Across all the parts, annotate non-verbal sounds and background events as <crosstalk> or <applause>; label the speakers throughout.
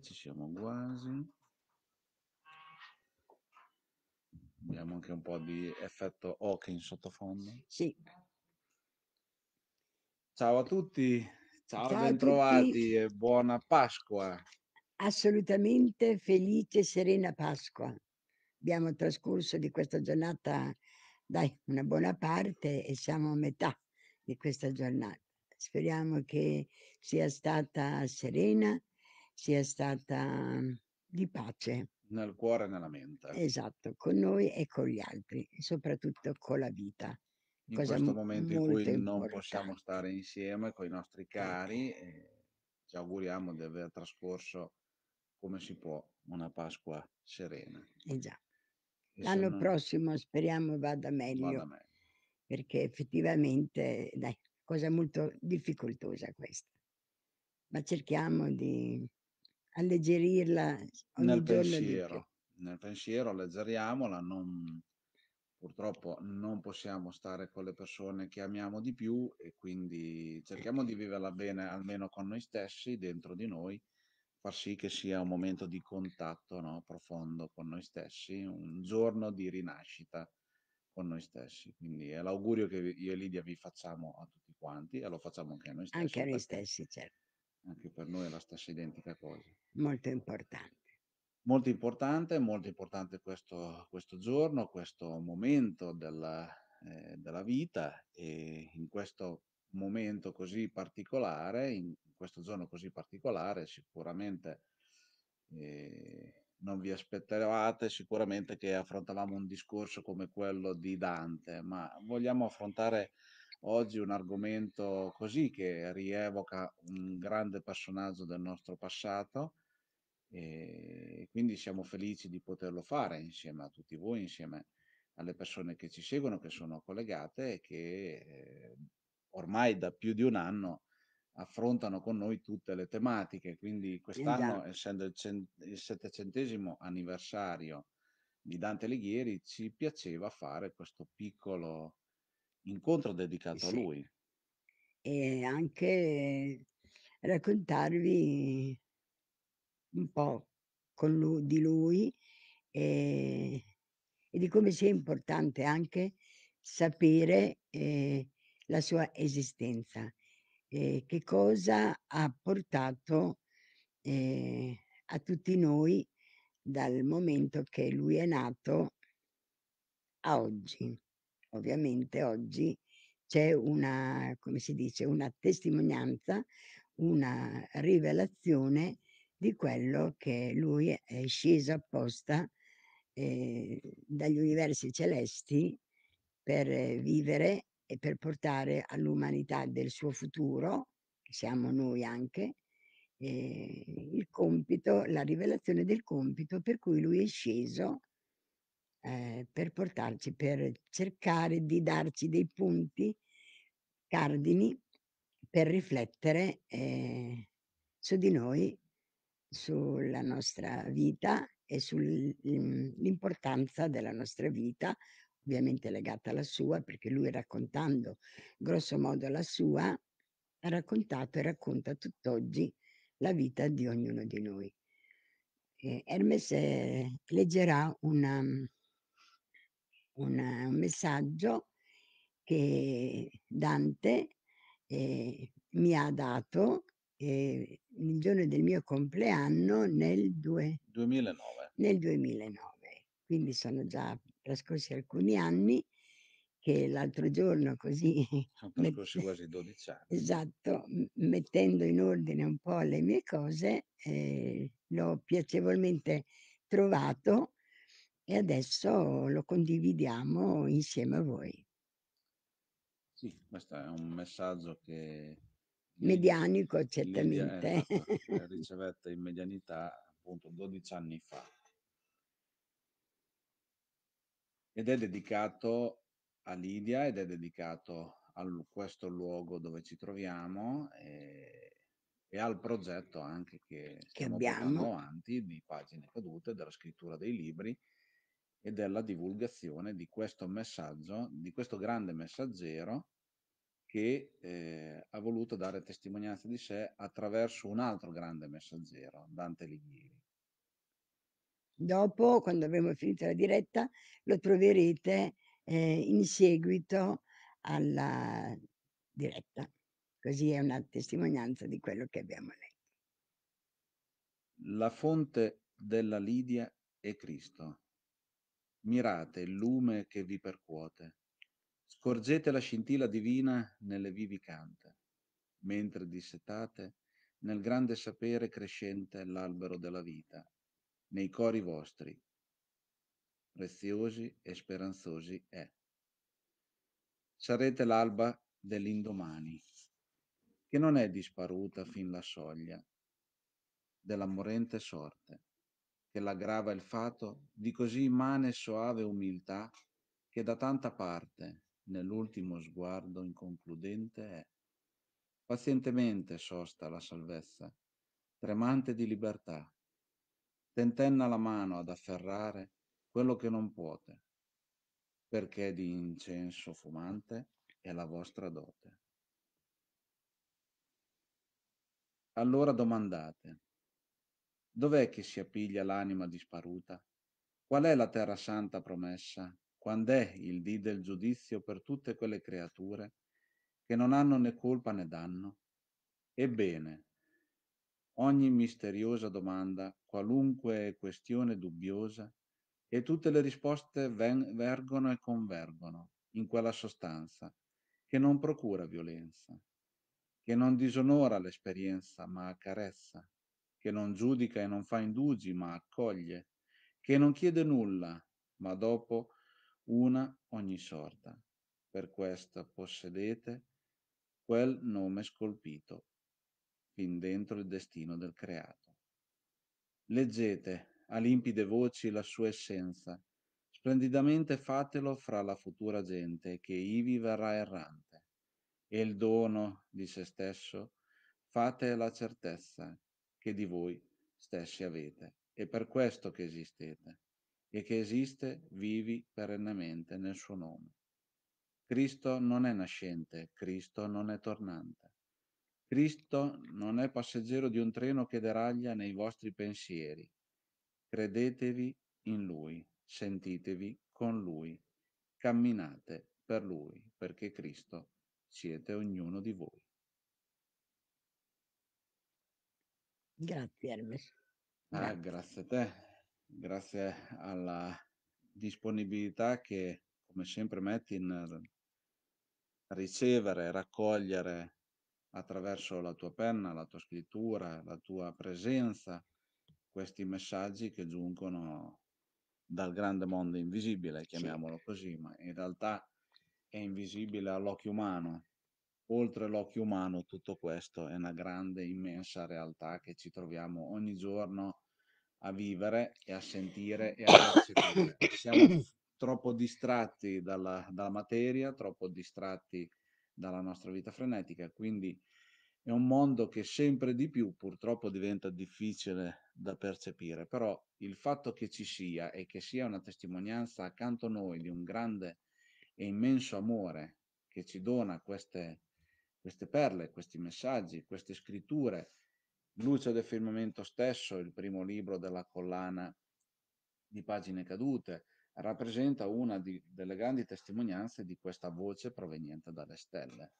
Speaker 1: ci siamo quasi abbiamo anche un po' di effetto ok in sottofondo sì ciao a tutti ciao, ciao bentrovati e buona Pasqua
Speaker 2: assolutamente felice e serena Pasqua abbiamo trascorso di questa giornata dai una buona parte e siamo a metà di questa giornata speriamo che sia stata serena sia stata mhmm, di pace.
Speaker 1: Nel cuore e nella mente.
Speaker 2: Esatto, con noi e con gli altri, soprattutto con la vita. In Cosa questo momento in cui importante. non
Speaker 1: possiamo stare insieme con i nostri ecco. cari, eh, ci auguriamo di aver trascorso come si può una Pasqua serena.
Speaker 2: Eh già. L'anno non... prossimo speriamo vada meglio, vada meglio, perché effettivamente dai, cosa molto difficoltosa questa. Ma cerchiamo di alleggerirla nel pensiero,
Speaker 1: nel pensiero alleggeriamola, non, purtroppo non possiamo stare con le persone che amiamo di più e quindi cerchiamo di viverla bene almeno con noi stessi, dentro di noi, far sì che sia un momento di contatto no, profondo con noi stessi, un giorno di rinascita con noi stessi. Quindi è l'augurio che io e Lidia vi facciamo a tutti quanti e lo facciamo anche a noi stessi. Anche a noi stessi, certo anche per noi è la stessa identica cosa. Molto importante. Molto importante, molto importante questo, questo giorno, questo momento della, eh, della vita e in questo momento così particolare, in questo giorno così particolare, sicuramente eh, non vi aspettavate sicuramente che affrontavamo un discorso come quello di Dante, ma vogliamo affrontare oggi un argomento così che rievoca un grande personaggio del nostro passato e quindi siamo felici di poterlo fare insieme a tutti voi, insieme alle persone che ci seguono, che sono collegate e che eh, ormai da più di un anno affrontano con noi tutte le tematiche. Quindi quest'anno, esatto. essendo il, il settecentesimo anniversario di Dante Alighieri, ci piaceva fare questo piccolo Incontro dedicato a lui.
Speaker 2: E anche raccontarvi un po' con lu di lui, ehm, e di come sia importante anche sapere, ehm, la sua esistenza, e ehm, che cosa ha portato, ehm, a tutti noi dal momento che lui è nato a oggi. Ovviamente oggi c'è una come si dice, una testimonianza, una rivelazione di quello che lui è sceso apposta, ehm, dagli universi celesti per vivere e per portare all'umanità del suo futuro, che siamo noi anche, ehm, il compito la rivelazione del compito per cui lui è sceso eh, per portarci per cercare di darci dei punti cardini per riflettere, ehm, su di noi, sulla nostra vita e sull'importanza mm, della nostra vita, ovviamente legata alla sua, perché lui raccontando grosso modo la sua, ha raccontato e racconta tutt'oggi la vita di ognuno di noi. Ehm, Hermes eh, leggerà una mm, un un messaggio che Dante, ehm, mi ha dato, ehm, il giorno del mio compleanno nel due
Speaker 1: 2009.
Speaker 2: nel 2009. Quindi sono già trascorsi alcuni anni che l'altro giorno così <laughs> Sono trascorsi quasi 12 anni. esatto, mettendo in ordine un po' le mie cose, ehm, l'ho piacevolmente trovato e adesso lo condividiamo insieme a voi.
Speaker 1: Sì, questo è un messaggio che...
Speaker 2: Medianico, in, certamente. Media, esatto,
Speaker 1: <laughs> ricevette in medianità appunto 12 anni fa. Ed è dedicato a Lidia ed è dedicato a questo luogo dove ci troviamo e, e al progetto anche che, che abbiamo avanti di Pagine Cadute, della scrittura dei libri e della divulgazione di questo messaggio, di questo grande messaggero che eh, ha voluto dare testimonianza di sé attraverso un altro grande messaggero, Dante Lighieri.
Speaker 2: Dopo, quando avremo finito la diretta, lo troverete eh, in seguito alla diretta. Così è una testimonianza di quello che abbiamo letto.
Speaker 1: La fonte della Lidia è Cristo mirate il lume che vi percuote. Scorgete la scintilla divina nelle vivi cante, mentre dissetate nel grande sapere crescente l'albero della vita, nei cori vostri, preziosi e speranzosi è. Sarete l'alba dell'indomani, che non è disparuta fin la soglia della morente sorte che l'aggrava il fato di così immane e soave umiltà che da tanta parte, nell'ultimo sguardo inconcludente, è. Pazientemente sosta la salvezza, tremante di libertà, tentenna la mano ad afferrare quello che non puote, perché di incenso fumante è la vostra dote. Allora domandate, dov'è che si appiglia l'anima disparuta? Qual è la terra santa promessa? Quando è il dì del giudizio per tutte quelle creature che non hanno né colpa né danno? Ebbene, ogni misteriosa domanda, qualunque questione dubbiosa, e tutte le risposte ven- vergono e convergono in quella sostanza che non procura violenza, che non disonora l'esperienza ma accarezza, che non giudica e non fa indugi, ma accoglie, che non chiede nulla, ma dopo una ogni sorta. Per questo possedete quel nome scolpito fin dentro il destino del creato. Leggete a limpide voci la sua essenza, splendidamente fatelo fra la futura gente che ivi verrà errante, e il dono di se stesso fate la certezza che di voi stessi avete. È per questo che esistete e che esiste, vivi perennemente nel suo nome. Cristo non è nascente, Cristo non è tornante. Cristo non è passeggero di un treno che deraglia nei vostri pensieri. Credetevi in Lui, sentitevi con Lui, camminate per Lui, perché Cristo siete ognuno di voi.
Speaker 2: Grazie Hermes.
Speaker 1: Eh, Grazie. grazie a te, grazie alla disponibilità che come sempre metti nel ricevere, raccogliere attraverso la tua penna, la tua scrittura, la tua presenza, questi messaggi che giungono dal grande mondo invisibile, chiamiamolo così, ma in realtà è invisibile all'occhio umano, oltre l'occhio umano tutto questo è una grande, immensa realtà che ci troviamo ogni giorno a vivere e a sentire e a percepire. Siamo <coughs> troppo distratti dalla, dalla materia, troppo distratti dalla nostra vita frenetica, quindi è un mondo che sempre di più purtroppo diventa difficile da percepire, però il fatto che ci sia e che sia una testimonianza accanto a noi di un grande e immenso amore che ci dona queste queste perle, questi messaggi, queste scritture, Luce del firmamento stesso, il primo libro della collana di pagine cadute, rappresenta una di, delle grandi testimonianze di questa voce proveniente dalle stelle.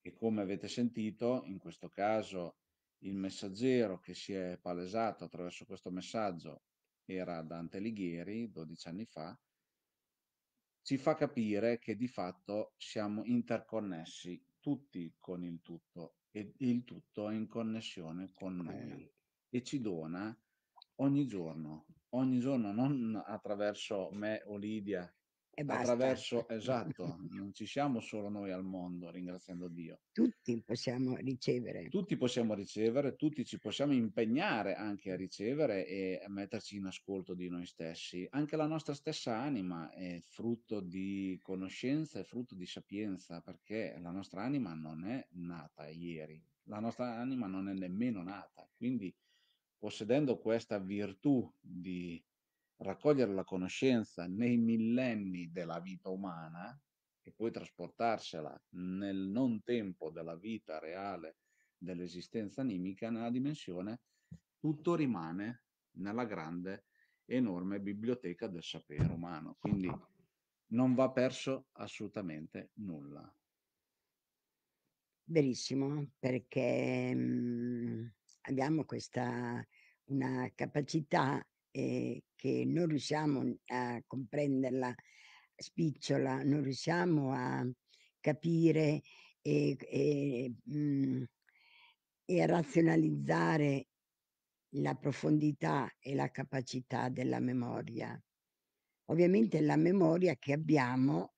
Speaker 1: E come avete sentito, in questo caso il messaggero che si è palesato attraverso questo messaggio era Dante Alighieri, 12 anni fa, ci fa capire che di fatto siamo interconnessi tutti con il tutto e il tutto è in connessione con noi e ci dona ogni giorno, ogni giorno, non attraverso me o Lidia e basta. Attraverso, esatto, non ci siamo solo noi al mondo, ringraziando Dio. Tutti possiamo ricevere. Tutti possiamo ricevere, tutti ci possiamo impegnare anche a ricevere e a metterci in ascolto di noi stessi. Anche la nostra stessa anima è frutto di conoscenza, è frutto di sapienza, perché la nostra anima non è nata ieri, la nostra anima non è nemmeno nata, quindi possedendo questa virtù di raccogliere la conoscenza nei millenni della vita umana e poi trasportarsela nel non tempo della vita reale dell'esistenza animica, nella dimensione, tutto rimane nella grande, enorme biblioteca del sapere umano. Quindi non va perso assolutamente nulla.
Speaker 2: Verissimo, perché mh, mm, abbiamo questa una capacità ehm, che non riusciamo a comprenderla spicciola, non riusciamo a capire e e, mhmm, e a razionalizzare la profondità e la capacità della memoria. Ovviamente la memoria che abbiamo,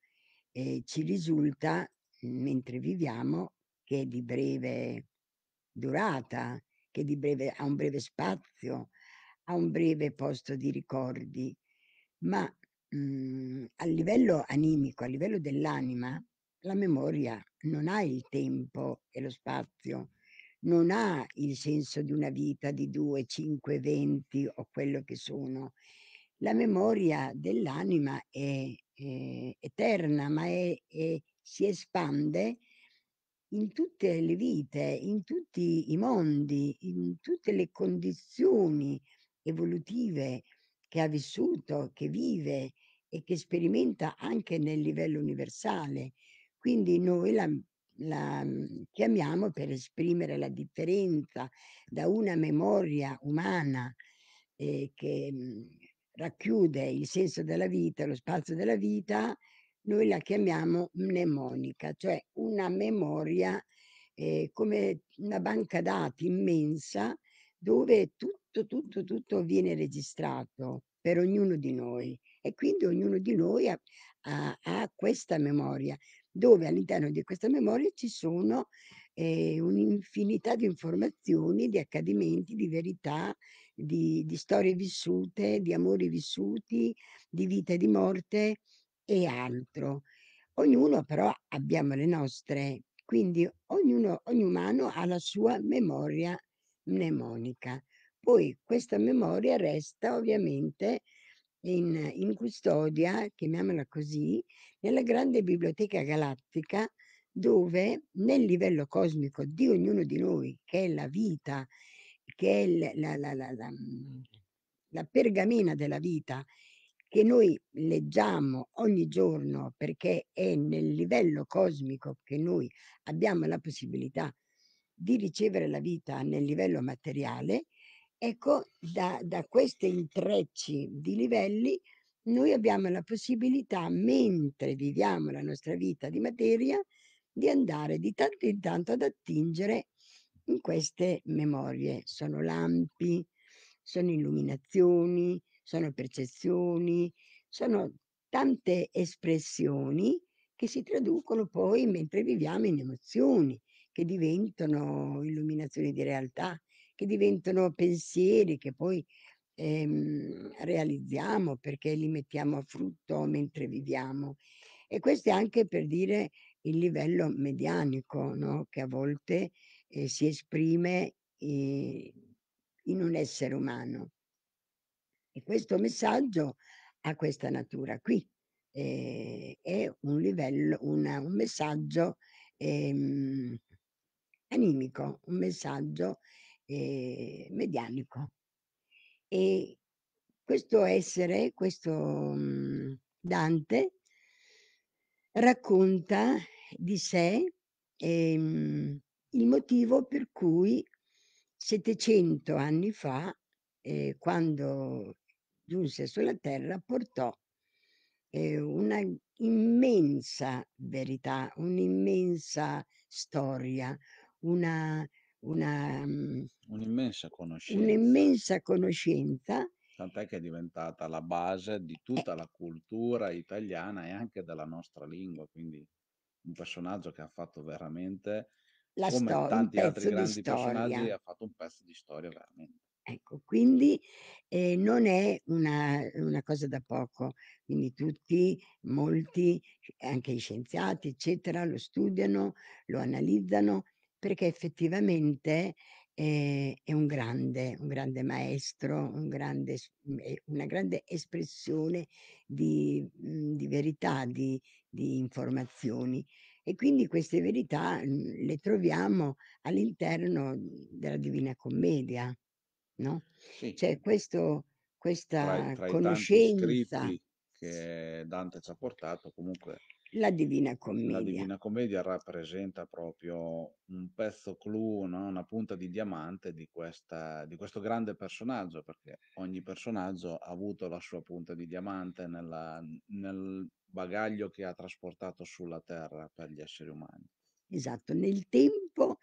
Speaker 2: ehm, ci risulta, mm, mentre viviamo, che è di breve durata, che di breve ha un breve spazio, a un breve posto di ricordi, ma mh, mhmm, a livello animico, a livello dell'anima, la memoria non ha il tempo e lo spazio, non ha il senso di una vita di due, cinque, venti o quello che sono. La memoria dell'anima è, è eh, eterna, ma è, è, si espande in tutte le vite, in tutti i mondi, in tutte le condizioni evolutive che ha vissuto, che vive e che sperimenta anche nel livello universale. Quindi noi la la, mm, chiamiamo per esprimere la differenza da una memoria umana, ehm, che, mm, racchiude il senso della vita, lo spazio della vita, noi la chiamiamo mnemonica, cioè una memoria, ehm, come una banca dati immensa dove tu tutto, tutto, tutto viene registrato per ognuno di noi e quindi ognuno di noi ha, ha- ha questa memoria, dove all'interno di questa memoria ci sono eh, un'infinità di informazioni, di accadimenti, di verità, di, di storie vissute, di amori vissuti, di vita e di morte e altro. Ognuno però abbiamo le nostre, quindi ognuno, ogni umano ha la sua memoria mnemonica. Poi questa memoria resta ovviamente in in custodia, chiamiamola così, nella grande biblioteca galattica dove nel livello cosmico di ognuno di noi, che è la vita, che è l la la la la mm, la pergamena della vita, che noi leggiamo ogni giorno perché è nel livello cosmico che noi abbiamo la possibilità di ricevere la vita nel livello materiale, Ecco, da, da questi intrecci di livelli noi abbiamo la possibilità, mentre viviamo la nostra vita di materia, di andare di tanto in tanto ad attingere in queste memorie. Sono lampi, sono illuminazioni, sono percezioni, sono tante espressioni che si traducono poi mentre viviamo in emozioni, che diventano illuminazioni di realtà, che diventano pensieri che poi ehm, realizziamo perché li mettiamo a frutto mentre viviamo. E questo è anche per dire il livello medianico, no? che a volte eh, si esprime eh, in un essere umano. E questo messaggio ha questa natura qui, eh, è un livello, una, un messaggio ehm, animico, un messaggio ehm, medianico. E questo essere, questo, mhmm, Dante racconta di sé, ehm, il motivo per cui 700 anni fa, ehm, quando giunse sulla terra, portò, ehm, una immensa verità, un'immensa storia, una una, mm,
Speaker 1: Un'immensa conoscenza. un'immensa
Speaker 2: conoscenza
Speaker 1: Tant'è che è diventata la base di eh. tutta la cultura italiana e anche della nostra lingua, quindi un personaggio che ha fatto veramente, La come sto tanti altri pezzo di personaggi, storia. ha fatto un pezzo di storia veramente.
Speaker 2: Ecco, quindi, ehm, non è una una cosa da poco. Quindi tutti, molti, anche gli scienziati, eccetera, lo studiano, lo analizzano perché effettivamente, ehm, è un grande un grande maestro, un grande mhmm, una grande espressione di mhmm, di verità, di di informazioni. E quindi queste verità, mhmm, le troviamo all'interno, della Divina Commedia, no, Sì. cioè questo Tra i questa i tanti conoscenza
Speaker 1: che Dante ci ha portato comunque
Speaker 2: la Divina Commedia. La Divina
Speaker 1: Commedia rappresenta proprio un pezzo clou, no? una punta di diamante di, questa, di questo grande personaggio, perché ogni personaggio ha avuto la sua punta di diamante nella- nel bagaglio che ha trasportato sulla Terra per gli esseri umani.
Speaker 2: Esatto, nel tempo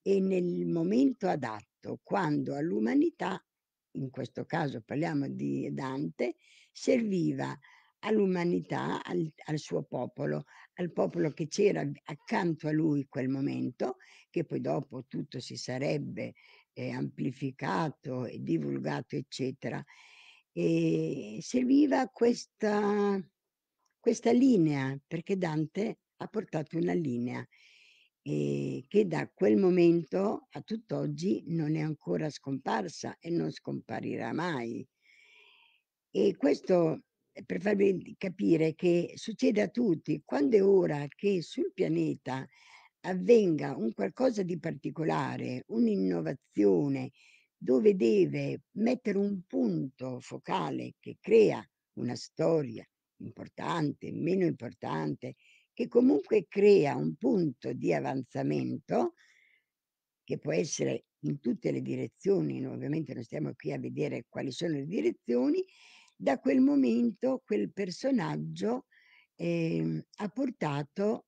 Speaker 2: e nel momento adatto, quando all'umanità, in questo caso parliamo di Dante, serviva all'umanità, al, al suo popolo, al popolo che c'era accanto a lui in quel momento, che poi dopo tutto si sarebbe eh, amplificato e divulgato, eccetera. E serviva questa, questa linea, perché Dante ha portato una linea eh, che da quel momento a tutt'oggi non è ancora scomparsa e non scomparirà mai. E questo eh, per farvi capire che succede a tutti, quando è ora che sul pianeta avvenga un qualcosa di particolare, un'innovazione, dove deve mettere un punto focale che crea una storia importante, meno importante, che comunque crea un punto di avanzamento che può essere in tutte le direzioni, no, ovviamente non stiamo qui a vedere quali sono le direzioni, da quel momento quel personaggio, ehm, ha portato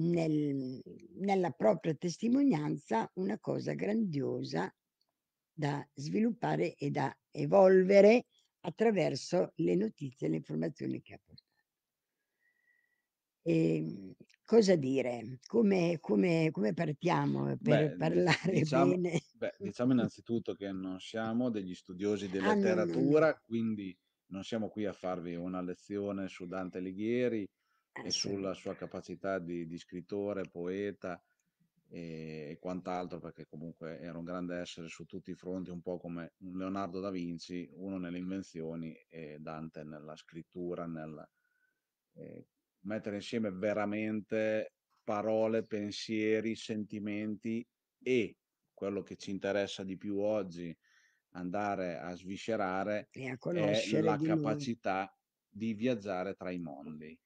Speaker 2: nel nella propria testimonianza una cosa grandiosa da sviluppare e da evolvere attraverso le notizie e le informazioni che ha portato. Ehm, cosa dire? Come come come partiamo eh, per Beh, parlare diciamo bene?
Speaker 1: beh, <laughs> diciamo innanzitutto che non siamo degli studiosi di Ah, no, no, no. letteratura, quindi non siamo qui a farvi una lezione su Dante Alighieri e Assolut sulla sua capacità di di scrittore, poeta e e quant'altro, perché comunque era un grande essere su tutti i fronti, un po' come un Leonardo da Vinci, uno nelle invenzioni e Dante nella scrittura, nel ehm, mettere insieme veramente parole, pensieri, sentimenti e quello che ci interessa di più oggi, andare a sviscerare, e
Speaker 2: a è la di capacità
Speaker 1: noi. di viaggiare tra i mondi.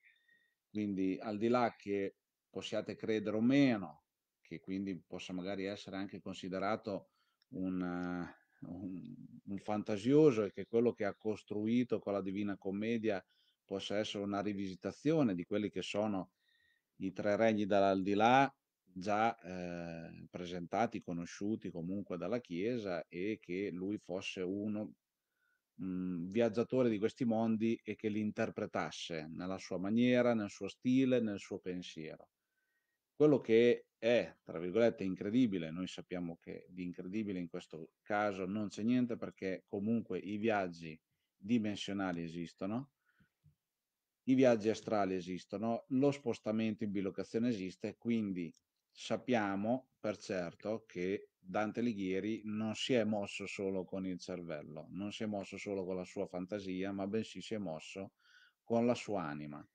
Speaker 1: Quindi al di là che possiate credere o meno, che quindi possa magari essere anche considerato un, un, un fantasioso e che quello che ha costruito con la Divina Commedia possa essere una rivisitazione di quelli che sono i tre regni dall'aldilà già eh, presentati, conosciuti comunque dalla Chiesa e che lui fosse uno mh, mhmm, viaggiatore di questi mondi e che li interpretasse nella sua maniera, nel suo stile, nel suo pensiero. Quello che è, tra virgolette, incredibile, noi sappiamo che di incredibile in questo caso non c'è niente perché comunque i viaggi dimensionali esistono, i viaggi astrali esistono, lo spostamento in bilocazione esiste, quindi sappiamo per certo che Dante Alighieri non si è mosso solo con il cervello, non si è mosso solo con la sua fantasia, ma bensì si è mosso con la sua anima.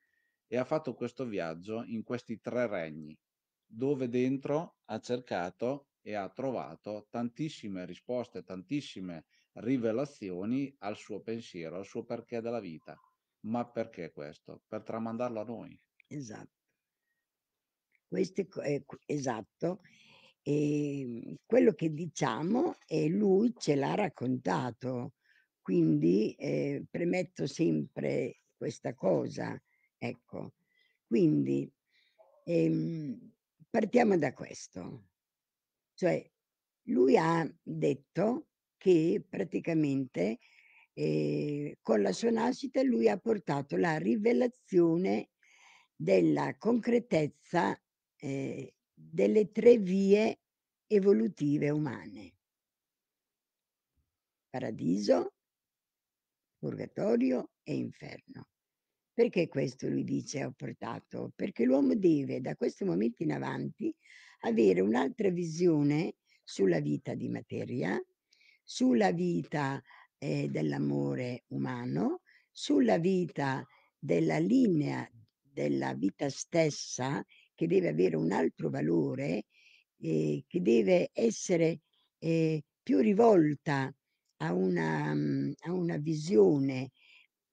Speaker 1: E ha fatto questo viaggio in questi tre regni, dove dentro ha cercato e ha trovato tantissime risposte, tantissime rivelazioni al suo pensiero, al suo perché della vita. Ma perché questo? Per tramandarlo a noi. Esatto.
Speaker 2: Questo è eh, esatto. E ehm, quello che diciamo e lui ce l'ha raccontato, quindi eh, premetto sempre questa cosa. Ecco, quindi ehm, partiamo da questo. Cioè, lui ha detto che praticamente e con la sua nascita lui ha portato la rivelazione della concretezza eh, delle tre vie evolutive umane. Paradiso, purgatorio e inferno. Perché questo lui dice ho portato? Perché l'uomo deve da questo momento in avanti avere un'altra visione sulla vita di materia, sulla vita e dell'amore umano, sulla vita della linea della vita stessa, che deve avere un altro valore, eh, che deve essere eh, più rivolta a una, mm, a una visione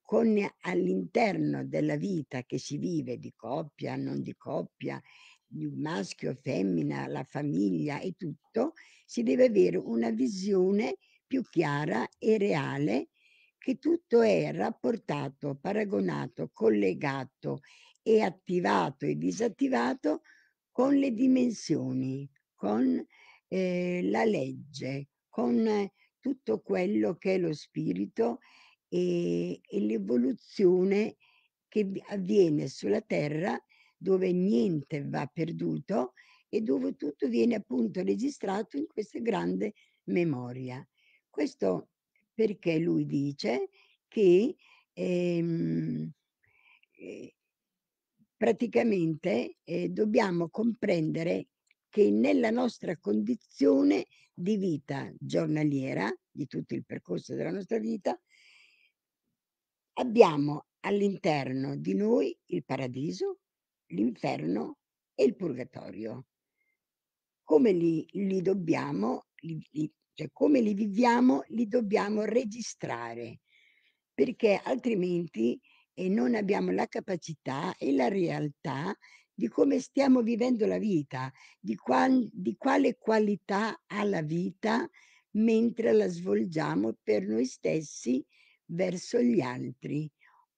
Speaker 2: con all'interno della vita che si vive di coppia, non di coppia, di maschio, femmina, la famiglia e tutto, si deve avere una visione più chiara e reale che tutto è rapportato, paragonato, collegato e attivato e disattivato con le dimensioni, con eh, la legge, con tutto quello che è lo spirito e, e l'evoluzione che avviene sulla terra dove niente va perduto e dove tutto viene appunto registrato in questa grande memoria. Questo perché lui dice che, ehm, eh, praticamente, eh, dobbiamo comprendere che nella nostra condizione di vita giornaliera, di tutto il percorso della nostra vita, abbiamo all'interno di noi il paradiso, l'inferno e il purgatorio. Come li, li dobbiamo, li, li, cioè come li viviamo li dobbiamo registrare, perché altrimenti eh, non abbiamo la capacità e la realtà di come stiamo vivendo la vita, di, qual di quale qualità ha la vita mentre la svolgiamo per noi stessi verso gli altri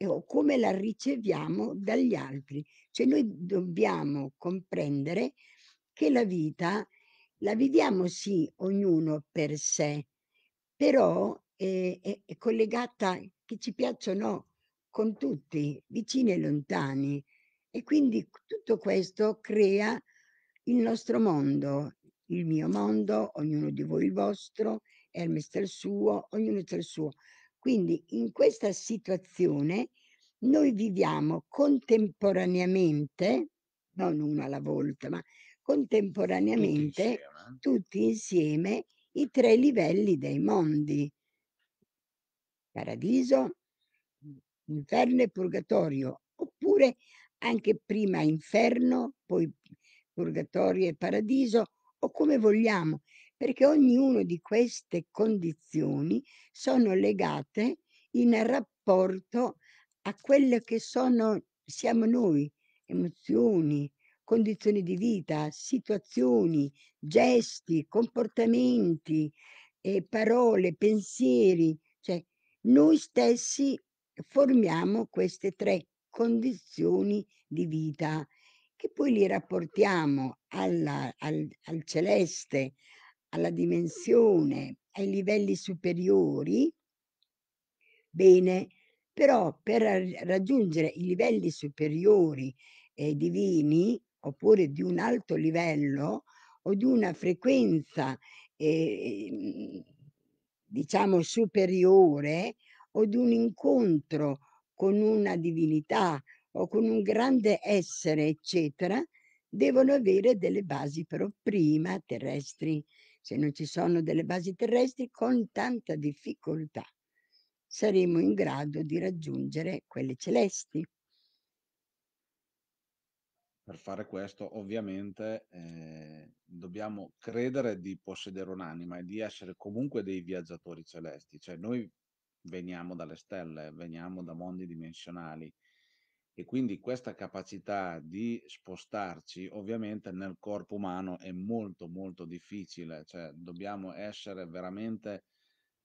Speaker 2: o come la riceviamo dagli altri. Cioè noi dobbiamo comprendere che la vita la viviamo sì ognuno per sé, però eh, è, è collegata, che ci piacciono o no, con tutti, vicini e lontani. E quindi tutto questo crea il nostro mondo, il mio mondo, ognuno di voi il vostro, Hermes il suo, ognuno c'è il suo. Quindi in questa situazione noi viviamo contemporaneamente, non una alla volta, ma tutti contemporaneamente insieme. Eh. tutti insieme i tre livelli dei mondi, paradiso, inferno e purgatorio, oppure anche prima inferno, poi purgatorio e paradiso, o come vogliamo, perché ognuno di queste condizioni sono legate in rapporto a quelle che sono, siamo noi, emozioni, condizioni di vita, situazioni, gesti, comportamenti, eh, parole, pensieri. Cioè, noi stessi formiamo queste tre condizioni di vita che poi li rapportiamo alla, al, al celeste, alla dimensione, ai livelli superiori. Bene, però per raggiungere i livelli superiori eh, divini oppure di un alto livello o di una frequenza, ehm, diciamo superiore o di un incontro con una divinità o con un grande essere, eccetera, devono avere delle basi però prima terrestri. Se non ci sono delle basi terrestri, con tanta difficoltà saremo in grado di raggiungere quelle celesti
Speaker 1: per fare questo ovviamente eh, dobbiamo credere di possedere un'anima e di essere comunque dei viaggiatori celesti, cioè noi veniamo dalle stelle, veniamo da mondi dimensionali e quindi questa capacità di spostarci ovviamente nel corpo umano è molto molto difficile, cioè dobbiamo essere veramente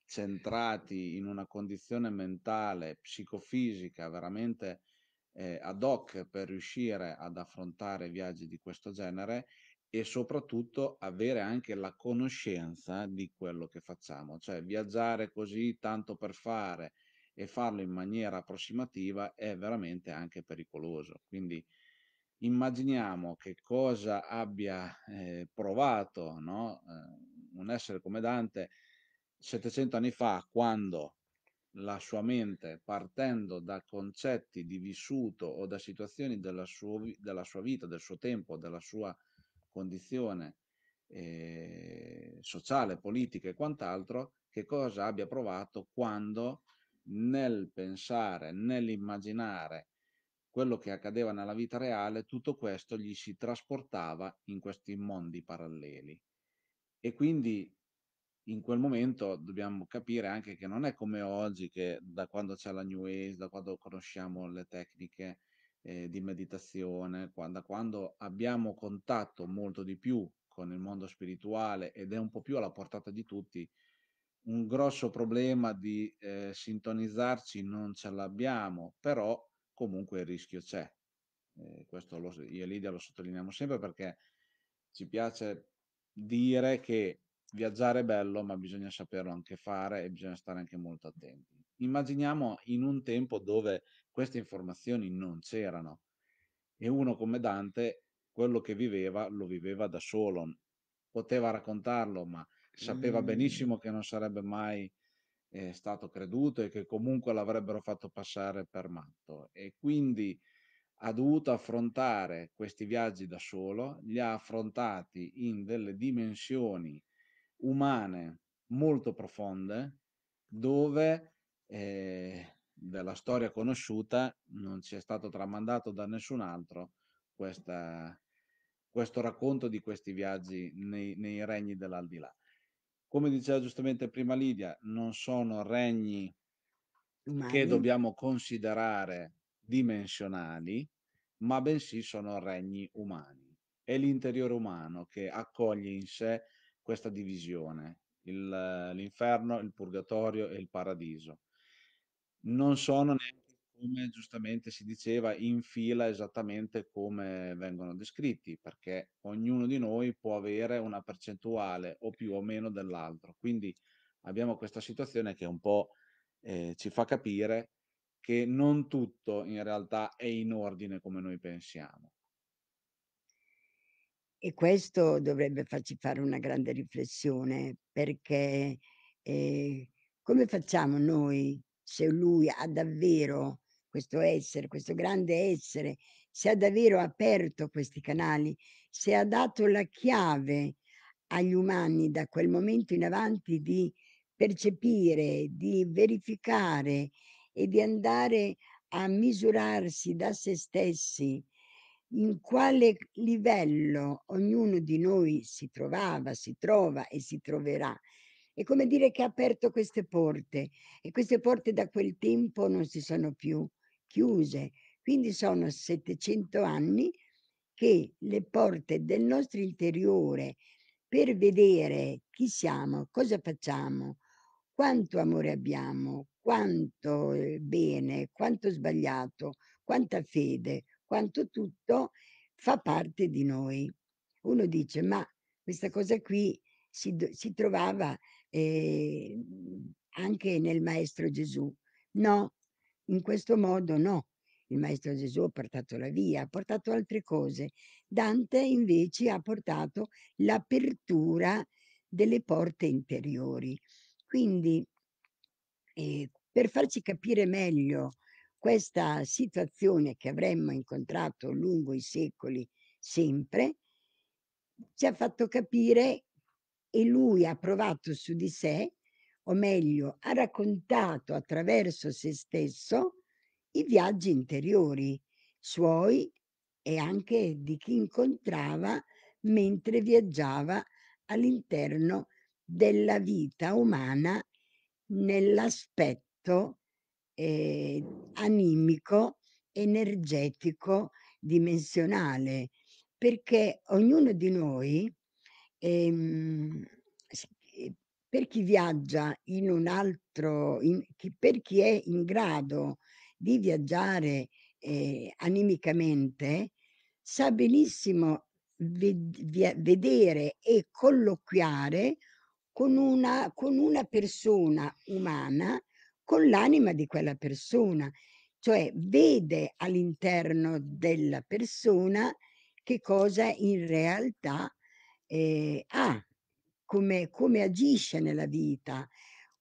Speaker 1: centrati in una condizione mentale, psicofisica, veramente eh, ad hoc per riuscire ad affrontare viaggi di questo genere e soprattutto avere anche la conoscenza di quello che facciamo, cioè viaggiare così tanto per fare e farlo in maniera approssimativa è veramente anche pericoloso. Quindi immaginiamo che cosa abbia eh, provato no? eh, un essere come Dante 700 anni fa quando la sua mente partendo da concetti di vissuto o da situazioni della sua, della sua vita, del suo tempo, della sua condizione eh, sociale, politica e quant'altro, che cosa abbia provato quando nel pensare, nell'immaginare quello che accadeva nella vita reale, tutto questo gli si trasportava in questi mondi paralleli. E quindi in quel momento dobbiamo capire anche che non è come oggi che da quando c'è la New Age, da quando conosciamo le tecniche eh, di meditazione, da quando abbiamo contatto molto di più con il mondo spirituale ed è un po' più alla portata di tutti, un grosso problema di eh, sintonizzarci non ce l'abbiamo, però comunque il rischio c'è. Eh, questo lo, io e Lidia lo sottolineiamo sempre perché ci piace dire che viaggiare è bello, ma bisogna saperlo anche fare e bisogna stare anche molto attenti. Immaginiamo in un tempo dove queste informazioni non c'erano e uno come Dante quello che viveva lo viveva da solo, poteva raccontarlo, ma sapeva mm. benissimo che non sarebbe mai eh, stato creduto e che comunque l'avrebbero fatto passare per matto e quindi ha dovuto affrontare questi viaggi da solo, li ha affrontati in delle dimensioni umane molto profonde dove eh, della storia conosciuta non ci è stato tramandato da nessun altro questa, questo racconto di questi viaggi nei, nei regni dell'aldilà. Come diceva giustamente prima Lidia, non sono regni umani. che dobbiamo considerare dimensionali, ma bensì sono regni umani. È l'interiore umano che accoglie in sé questa divisione, l'inferno, il, il purgatorio e il paradiso. Non sono neanche, come giustamente si diceva, in fila esattamente come vengono descritti, perché ognuno di noi può avere una percentuale o più o meno dell'altro. Quindi abbiamo questa situazione che un po' eh, ci fa capire che non tutto in realtà è in ordine come noi pensiamo.
Speaker 2: E questo dovrebbe farci fare una grande riflessione, perché, ehm, come facciamo noi se lui ha davvero questo essere, questo grande essere, se ha davvero aperto questi canali, se ha dato la chiave agli umani da quel momento in avanti di percepire, di verificare e di andare a misurarsi da se stessi in quale livello ognuno di noi si trovava, si trova e si troverà. È come dire che ha aperto queste porte e queste porte da quel tempo non si sono più chiuse. Quindi sono 700 anni che le porte del nostro interiore per vedere chi siamo, cosa facciamo, quanto amore abbiamo, quanto eh, bene, quanto sbagliato, quanta fede, quanto tutto fa parte di noi. Uno dice, ma questa cosa qui si, si trovava eh, anche nel Maestro Gesù. No, in questo modo no. Il Maestro Gesù ha portato la via, ha portato altre cose. Dante invece ha portato l'apertura delle porte interiori. Quindi, eh, per farci capire meglio questa situazione che avremmo incontrato lungo i secoli sempre, ci ha fatto capire e lui ha provato su di sé, o meglio, ha raccontato attraverso se stesso i viaggi interiori suoi e anche di chi incontrava mentre viaggiava all'interno della vita umana nell'aspetto ehm, animico, energetico, dimensionale, perché ognuno di noi, ehm, eh, per chi viaggia in un altro in chi per chi è in grado di viaggiare, ehm, animicamente, sa benissimo vedere e colloquiare con una con una persona umana con l'anima di quella persona, cioè vede all'interno della persona che cosa in realtà eh, ha, come, come agisce nella vita,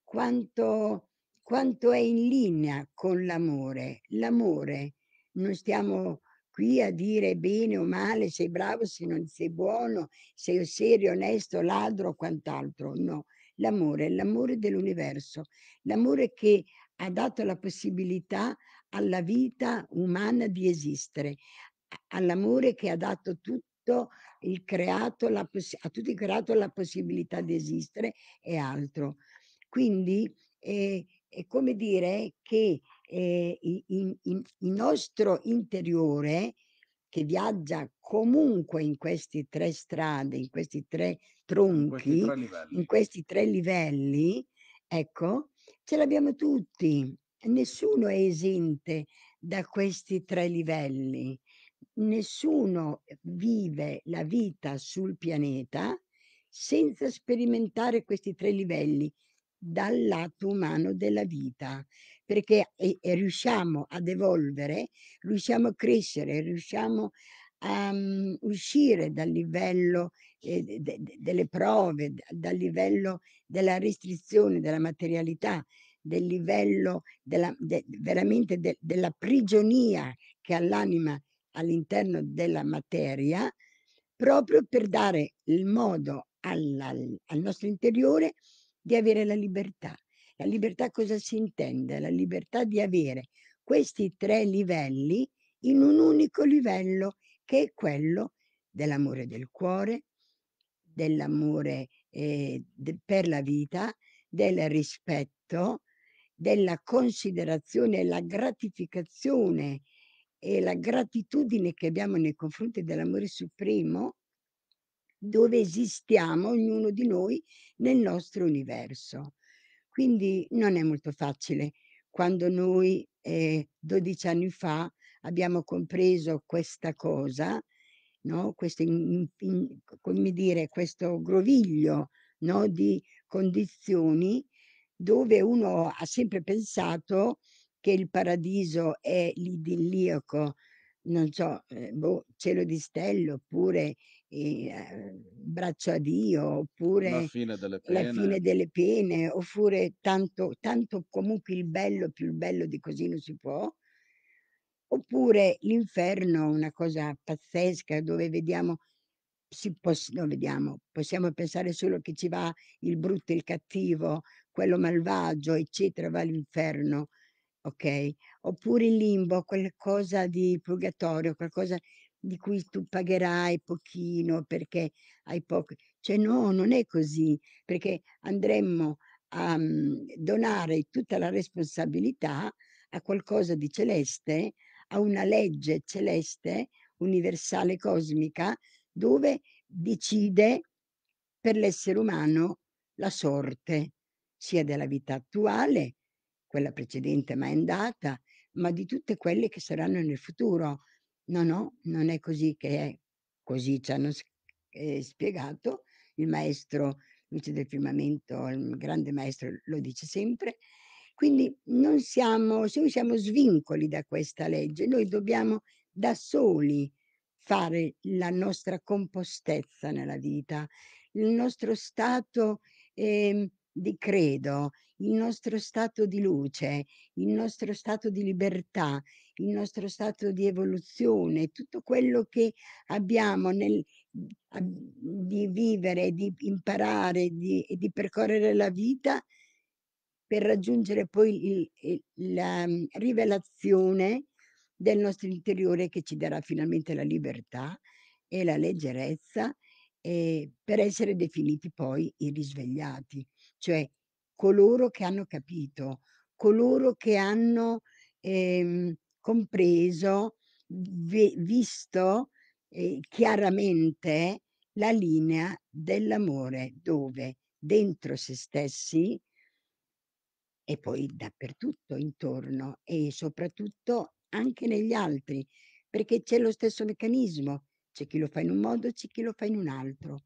Speaker 2: quanto, quanto è in linea con l'amore. L'amore, non stiamo qui a dire bene o male, sei bravo, se non sei buono, sei serio, onesto, ladro o quant'altro, no l'amore, l'amore dell'universo, l'amore che ha dato la possibilità alla vita umana di esistere, all'amore che ha dato tutto il creato, la a tutti il creato la possibilità di esistere e altro. Quindi eh, è come dire che eh, il nostro interiore che viaggia comunque in queste tre strade, in questi 3 In questi tronchi, in questi tre livelli, ecco, ce l'abbiamo tutti. Nessuno è esente da questi tre livelli. Nessuno vive la vita sul pianeta senza sperimentare questi tre livelli dal lato umano della vita perché e, e riusciamo ad evolvere, riusciamo a crescere, riusciamo a um, uscire dal livello eh, de, de, delle prove, dal livello della restrizione, della materialità, del livello della, de, veramente della prigionia che ha l'anima all'interno della materia, proprio per dare il modo alla, al nostro interiore di avere la libertà. La libertà cosa si intende? La libertà di avere questi tre livelli in un unico livello, che è quello dell'amore del cuore, dell'amore eh, de- per la vita, del rispetto, della considerazione e la gratificazione e la gratitudine che abbiamo nei confronti dell'amore supremo dove esistiamo ognuno di noi nel nostro universo. Quindi non è molto facile quando noi, ehm, 12 anni fa abbiamo compreso questa cosa, no, questo in in come dire, questo groviglio, no, di condizioni dove uno ha sempre pensato che il paradiso è l'idilliaco, non so, ehm, boh, cielo di stelle oppure Ehm, braccio a Dio, La oppure fine
Speaker 1: delle La pene. fine delle
Speaker 2: pene, oppure tanto tanto comunque il bello, più il bello di così non si può. Oppure l'inferno, una cosa pazzesca dove vediamo si pos no vediamo, possiamo pensare solo che ci va il brutto, il cattivo, quello malvagio, eccetera, va l'inferno, ok? oppure il limbo, qualcosa di purgatorio, qualcosa di cui tu pagherai pochino perché hai poco. Cioè no, non è così, perché andremmo a, mhmm, donare tutta la responsabilità a qualcosa di celeste, a una legge celeste, universale, cosmica, dove decide per l'essere umano la sorte, sia della vita attuale, quella precedente ma è andata, ma di tutte quelle che saranno nel futuro. No, no, non è così che è. Così ci hanno s eh, spiegato. Il maestro Luce del Firmamento, il grande maestro, lo dice sempre. Quindi non siamo se noi siamo svincoli da questa legge, noi dobbiamo da soli fare la nostra compostezza nella vita, il nostro stato, ehm, di credo, il nostro stato di luce, il nostro stato di libertà il nostro stato di evoluzione, tutto quello che abbiamo nel, mhmm, mhmm, di vivere, di imparare, di, di percorrere la vita per raggiungere poi il, il, la mhmm, rivelazione del nostro interiore che ci darà finalmente la libertà e la leggerezza e eh, per essere definiti poi i risvegliati, cioè coloro che hanno capito, coloro che hanno ehm, compreso, vi, visto eh, chiaramente la linea dell'amore dove dentro se stessi e poi dappertutto intorno e soprattutto anche negli altri perché c'è lo stesso meccanismo c'è chi lo fa in un modo c'è chi lo fa in un altro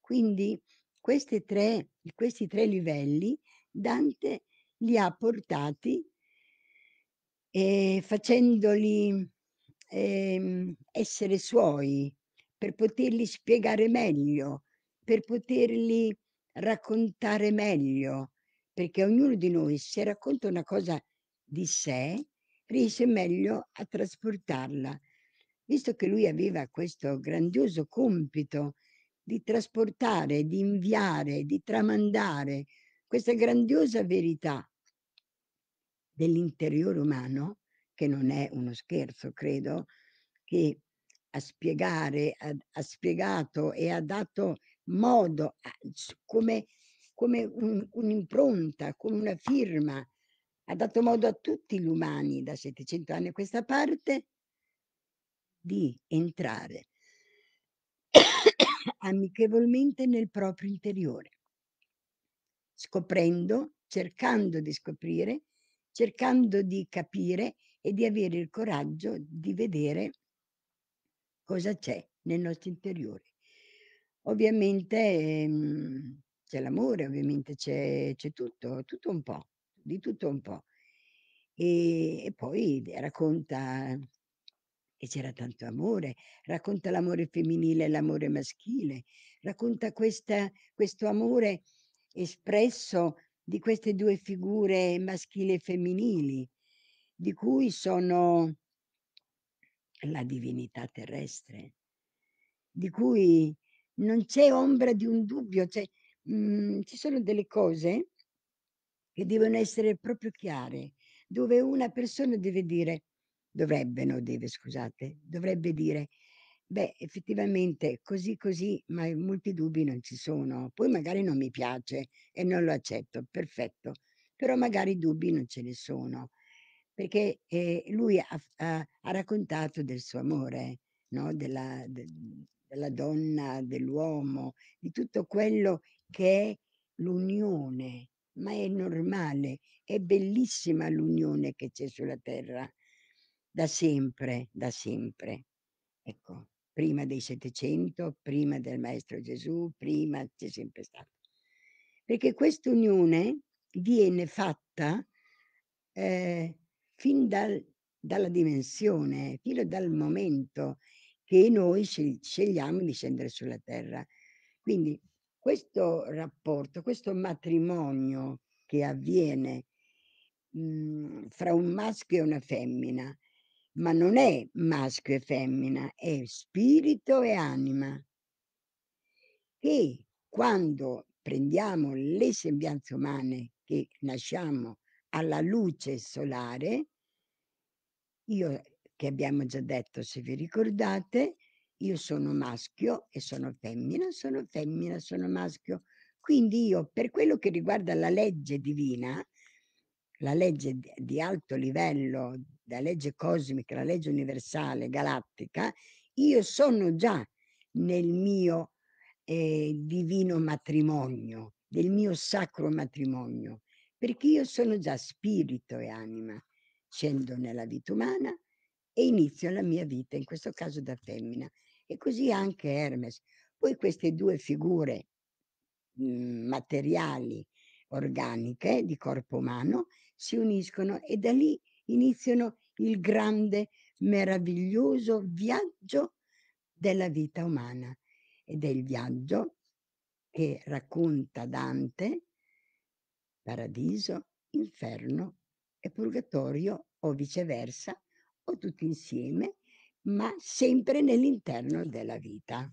Speaker 2: quindi questi tre, questi tre livelli Dante li ha portati e facendoli ehm, essere suoi, per poterli spiegare meglio, per poterli raccontare meglio, perché ognuno di noi se racconta una cosa di sé riesce meglio a trasportarla. Visto che lui aveva questo grandioso compito di trasportare, di inviare, di tramandare questa grandiosa verità dell'interiore umano, che non è uno scherzo, credo, che a spiegare, ha, ha spiegato e ha dato modo a- come, come un- un'impronta, come una firma, ha dato modo a tutti gli umani da 700 anni a questa parte di entrare <coughs> amichevolmente nel proprio interiore, scoprendo, cercando di scoprire cercando di capire e di avere il coraggio di vedere cosa c'è nel nostro interiore. Ovviamente ehm, c'è l'amore, ovviamente c'è, c'è tutto, tutto un po', di tutto un po'. E, e poi racconta che c'era tanto amore, racconta l'amore femminile e l'amore maschile, racconta questa, questo amore espresso di queste due figure maschili e femminili, di cui sono la divinità terrestre, di cui non c'è ombra di un dubbio, cioè, mh, mhmm, ci sono delle cose che devono essere proprio chiare, dove una persona deve dire, dovrebbe, no deve, scusate, dovrebbe dire, Beh, effettivamente così, così, ma molti dubbi non ci sono. Poi magari non mi piace e non lo accetto, perfetto, però magari i dubbi non ce ne sono, perché, ehm, lui ha ha ha raccontato del suo amore, no, della de della donna, dell'uomo, di tutto quello che è l'unione, ma è normale, è bellissima l'unione che c'è sulla terra da sempre, da sempre. Ecco prima dei Settecento, prima del Maestro Gesù, prima c'è sempre stato. Perché questa unione viene fatta eh, fin dal, dalla dimensione, fino dal momento che noi scegliamo di scendere sulla terra. Quindi questo rapporto, questo matrimonio che avviene mh, mm, fra un maschio e una femmina, ma non è maschio e femmina, è spirito e anima. E quando prendiamo le sembianze umane che nasciamo alla luce solare, io che abbiamo già detto, se vi ricordate, io sono maschio e sono femmina, sono femmina, sono maschio. Quindi io, per quello che riguarda la legge divina, la legge di, alto livello, la legge cosmica, la legge universale, galattica, io sono già nel mio eh, divino matrimonio, nel mio sacro matrimonio, perché io sono già spirito e anima, scendo nella vita umana e inizio la mia vita, in questo caso da femmina, e così anche Hermes. Poi queste due figure mh, mm, materiali, organiche, di corpo umano, si uniscono e da lì iniziano il grande, meraviglioso viaggio della vita umana. Ed è il viaggio che racconta Dante, paradiso, inferno e purgatorio o viceversa, o tutti insieme, ma sempre nell'interno della vita.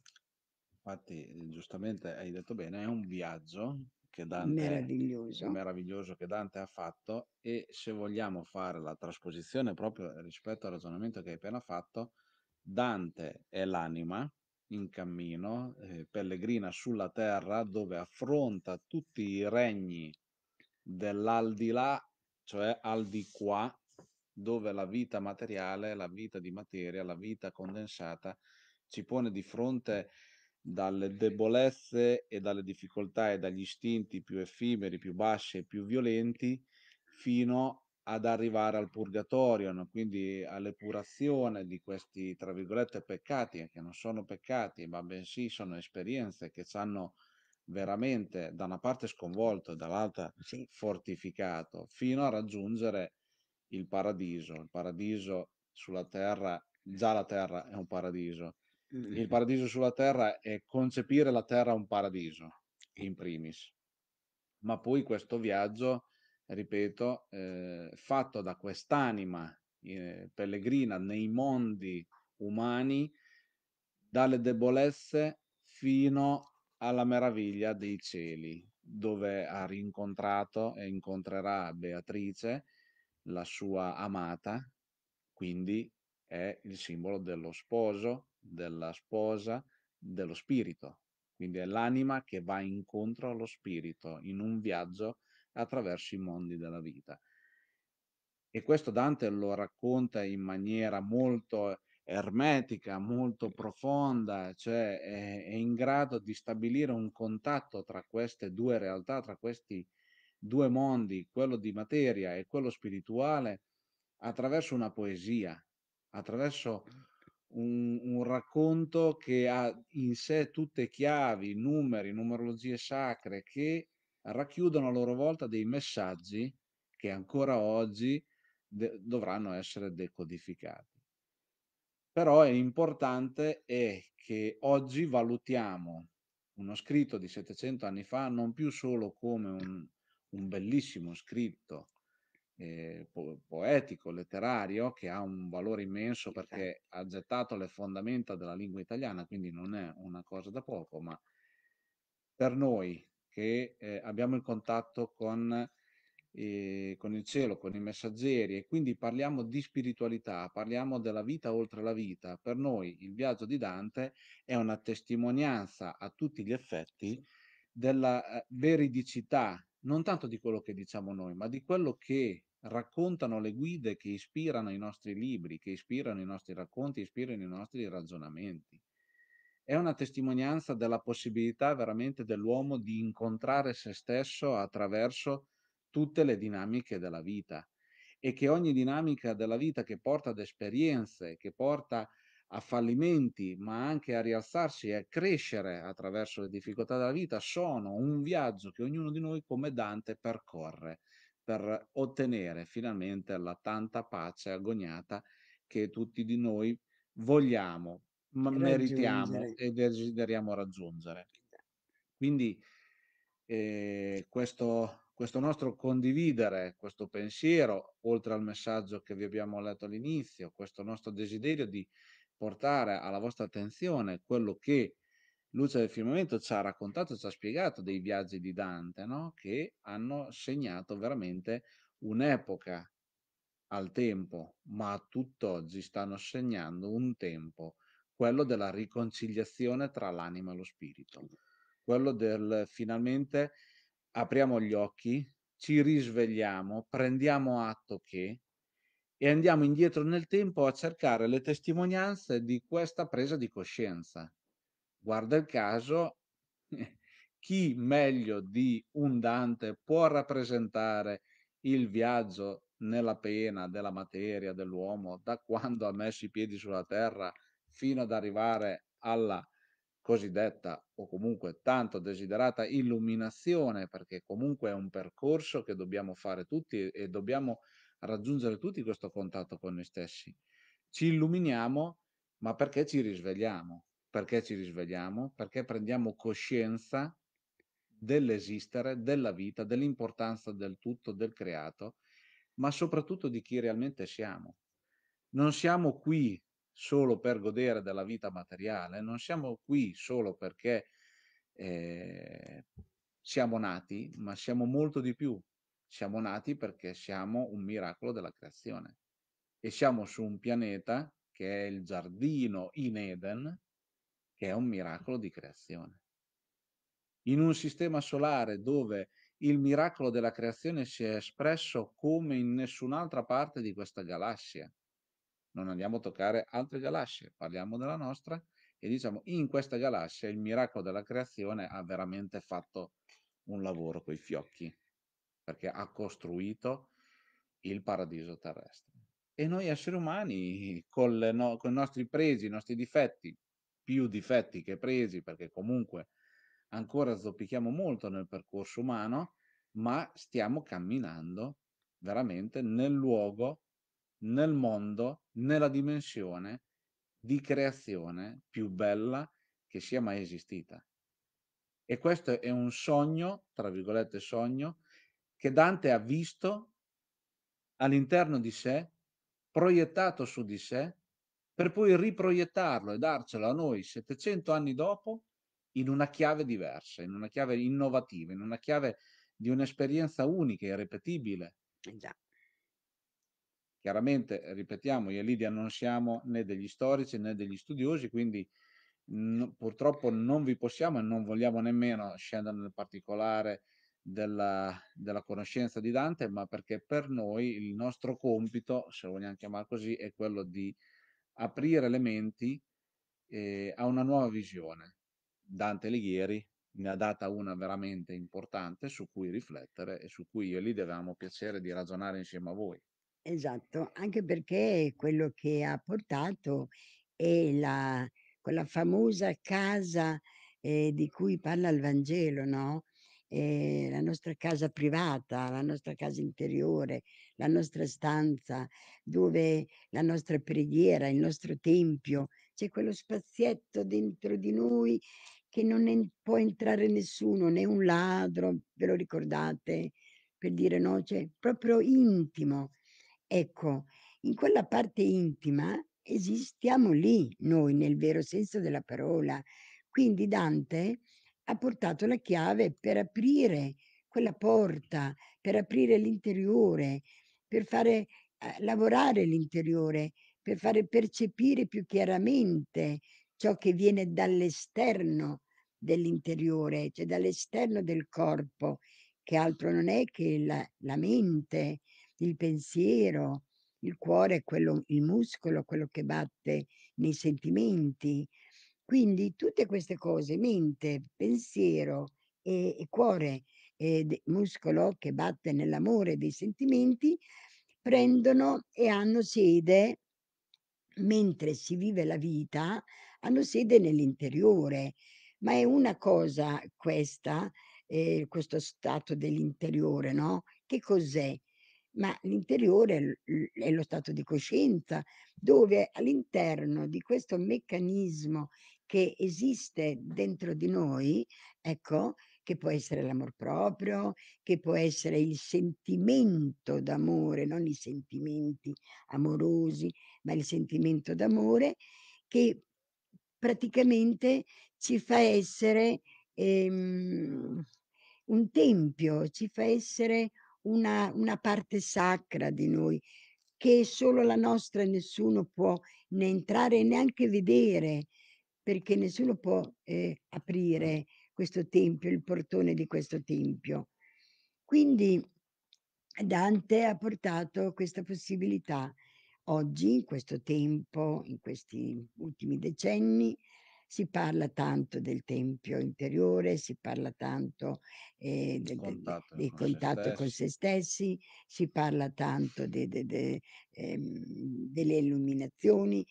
Speaker 1: Infatti, giustamente hai detto bene, è un viaggio che Dante, meraviglioso. meraviglioso che Dante ha fatto e se vogliamo fare la trasposizione proprio rispetto al ragionamento che hai appena fatto, Dante è l'anima in cammino, eh, pellegrina sulla terra dove affronta tutti i regni dell'aldilà, cioè al di qua, dove la vita materiale, la vita di materia, la vita condensata ci pone di fronte dalle debolezze e dalle difficoltà e dagli istinti più effimeri, più bassi e più violenti, fino ad arrivare al purgatorio, no? quindi all'epurazione di questi, tra virgolette, peccati, eh, che non sono peccati, ma bensì sono esperienze che ci hanno veramente da una parte sconvolto e dall'altra sì. fortificato, fino a raggiungere il paradiso. Il paradiso sulla terra, già la terra è un paradiso, Mhmm, il paradiso sulla terra è concepire la terra un paradiso, in primis. Ma poi questo viaggio, ripeto, eh, fatto da quest'anima eh, pellegrina nei mondi umani, dalle debolezze fino alla meraviglia dei cieli, dove ha rincontrato e incontrerà Beatrice, la sua amata, quindi è il simbolo dello sposo della sposa, dello spirito. Quindi è l'anima che va incontro allo spirito in un viaggio attraverso i mondi della vita. E questo Dante lo racconta in maniera molto ermetica, molto profonda, cioè è, è in grado di stabilire un contatto tra queste due realtà, tra questi due mondi, quello di materia e quello spirituale, attraverso una poesia, attraverso un, un, racconto che ha in sé tutte chiavi, numeri, numerologie sacre che racchiudono a loro volta dei messaggi che ancora oggi dovranno essere decodificati. Però è importante è che oggi valutiamo uno scritto di 700 anni fa non più solo come un, un bellissimo scritto eh, po- poetico, letterario, che ha un valore immenso certo. perché ha gettato le fondamenta della lingua italiana, quindi non è una cosa da poco, ma per noi che eh, abbiamo il contatto con, eh, con il cielo, con i messaggeri e quindi parliamo di spiritualità, parliamo della vita oltre la vita, per noi il viaggio di Dante è una testimonianza a tutti gli effetti della eh, veridicità non tanto di quello che diciamo noi, ma di quello che raccontano le guide che ispirano i nostri libri, che ispirano i nostri racconti, ispirano i nostri ragionamenti. È una testimonianza della possibilità veramente dell'uomo di incontrare se stesso attraverso tutte le dinamiche della vita e che ogni dinamica della vita che porta ad esperienze, che porta a fallimenti, ma anche a rialzarsi e a crescere attraverso le difficoltà della vita, sono un viaggio che ognuno di noi come Dante percorre per ottenere finalmente la tanta pace agognata che tutti di noi vogliamo, meritiamo e desideriamo raggiungere. Quindi eh, questo, questo nostro condividere, questo pensiero, oltre al messaggio che vi abbiamo letto all'inizio, questo nostro desiderio di portare alla vostra attenzione quello che Luce del firmamento ci ha raccontato, ci ha spiegato dei viaggi di Dante, no? che hanno segnato veramente un'epoca al tempo, ma a tutt'oggi stanno segnando un tempo, quello della riconciliazione tra l'anima e lo spirito, quello del finalmente apriamo gli occhi, ci risvegliamo, prendiamo atto che e andiamo indietro nel tempo a cercare le testimonianze di questa presa di coscienza guarda il caso, <laughs> chi meglio di un Dante può rappresentare il viaggio nella pena della materia dell'uomo da quando ha messo i piedi sulla terra fino ad arrivare alla cosiddetta o comunque tanto desiderata illuminazione, perché comunque è un percorso che dobbiamo fare tutti e dobbiamo raggiungere tutti questo contatto con noi stessi. Ci illuminiamo, ma perché ci risvegliamo? perché ci risvegliamo, perché prendiamo coscienza dell'esistere, della vita, dell'importanza del tutto, del creato, ma soprattutto di chi realmente siamo. Non siamo qui solo per godere della vita materiale, non siamo qui solo perché eh, siamo nati, ma siamo molto di più. Siamo nati perché siamo un miracolo della creazione e siamo su un pianeta che è il giardino in Eden, che è un miracolo di creazione. In un sistema solare dove il miracolo della creazione si è espresso come in nessun'altra parte di questa galassia. Non andiamo a toccare altre galassie, parliamo della nostra e diciamo in questa galassia il miracolo della creazione ha veramente fatto un lavoro coi fiocchi, perché ha costruito il paradiso terrestre. E noi esseri umani, no, con i nostri pregi, i nostri difetti, più difetti che presi, perché comunque ancora zoppichiamo molto nel percorso umano, ma stiamo camminando veramente nel luogo, nel mondo, nella dimensione di creazione più bella che sia mai esistita. E questo è un sogno, tra virgolette sogno, che Dante ha visto all'interno di sé, proiettato su di sé, per poi riproiettarlo e darcelo a noi 700 anni dopo in una chiave diversa, in una chiave innovativa, in una chiave di un'esperienza unica, e irrepetibile. Eh già. Chiaramente, ripetiamo, io e Lidia non siamo né degli storici né degli studiosi, quindi no, purtroppo non vi possiamo e non vogliamo nemmeno scendere nel particolare della, della, conoscenza di Dante, ma perché per noi il nostro compito, se vogliamo chiamare così, è quello di aprire le menti eh, a una nuova visione. Dante Alighieri ne ha data una veramente importante su cui riflettere e su cui io e lì avevamo piacere di ragionare insieme a voi.
Speaker 2: Esatto, anche perché quello che ha portato è la, quella famosa casa eh, di cui parla il Vangelo, no? eh, la nostra casa privata, la nostra casa interiore, la nostra stanza, dove la nostra preghiera, il nostro tempio, c'è quello spazietto dentro di noi che non en- può entrare nessuno, né un ladro, ve lo ricordate, per dire no, cioè proprio intimo. Ecco, in quella parte intima esistiamo lì, noi, nel vero senso della parola. Quindi Dante ha portato la chiave per aprire quella porta, per aprire l'interiore, per fare eh, lavorare l'interiore, per fare percepire più chiaramente ciò che viene dall'esterno dell'interiore, cioè dall'esterno del corpo, che altro non è che la, la mente, il pensiero, il cuore, quello, il muscolo, quello che batte nei sentimenti, quindi tutte queste cose, mente, pensiero e e cuore, ed muscolo che batte nell'amore dei sentimenti, prendono e hanno sede mentre si vive la vita, hanno sede nell'interiore. Ma è una cosa questa, ehm, questo stato dell'interiore, no, che cos'è? Ma l'interiore è lo stato di coscienza, dove all'interno di questo meccanismo che esiste dentro di noi, ecco, che può essere l'amor proprio, che può essere il sentimento d'amore, non i sentimenti amorosi, ma il sentimento d'amore che praticamente ci fa essere ehm, un tempio, ci fa essere una, una parte sacra di noi che solo la nostra nessuno può né entrare neanche vedere perché nessuno può eh, aprire questo tempio, il portone di questo tempio. Quindi Dante ha portato questa possibilità. Oggi, in questo tempo, in questi ultimi decenni, si parla tanto del tempio interiore, si parla tanto eh, del contatto, de, de, con, contatto se con, se stessi, si parla tanto ehm, delle illuminazioni,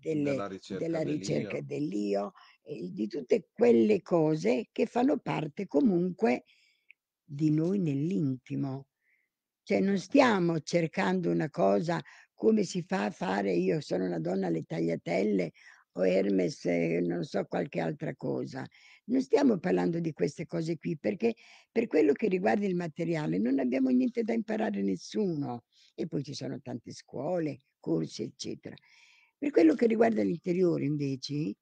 Speaker 2: delle, della ricerca, della ricerca dell'io, dell'io di tutte quelle cose che fanno parte comunque di noi nell'intimo. Cioè non stiamo cercando una cosa come si fa a fare io sono una donna alle tagliatelle o Hermes, eh, non so, qualche altra cosa. Non stiamo parlando di queste cose qui perché per quello che riguarda il materiale non abbiamo niente da imparare nessuno e poi ci sono tante scuole, corsi, eccetera. Per quello che riguarda l'interiore invece,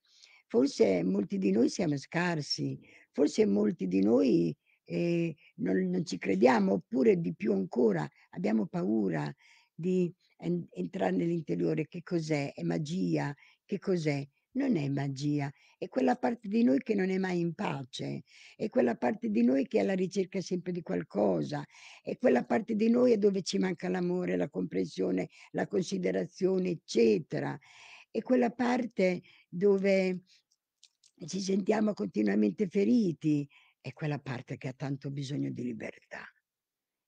Speaker 2: forse molti di noi siamo scarsi, forse molti di noi, ehm, non non ci crediamo, oppure di più ancora, abbiamo paura di en entrare nell'interiore. Che cos'è? È magia? Che cos'è? non è magia, è quella parte di noi che non è mai in pace, è quella parte di noi che è alla ricerca sempre di qualcosa, è quella parte di noi dove ci manca l'amore, la comprensione, la considerazione, eccetera. È quella parte dove ci sentiamo continuamente feriti, è quella parte che ha tanto bisogno di libertà.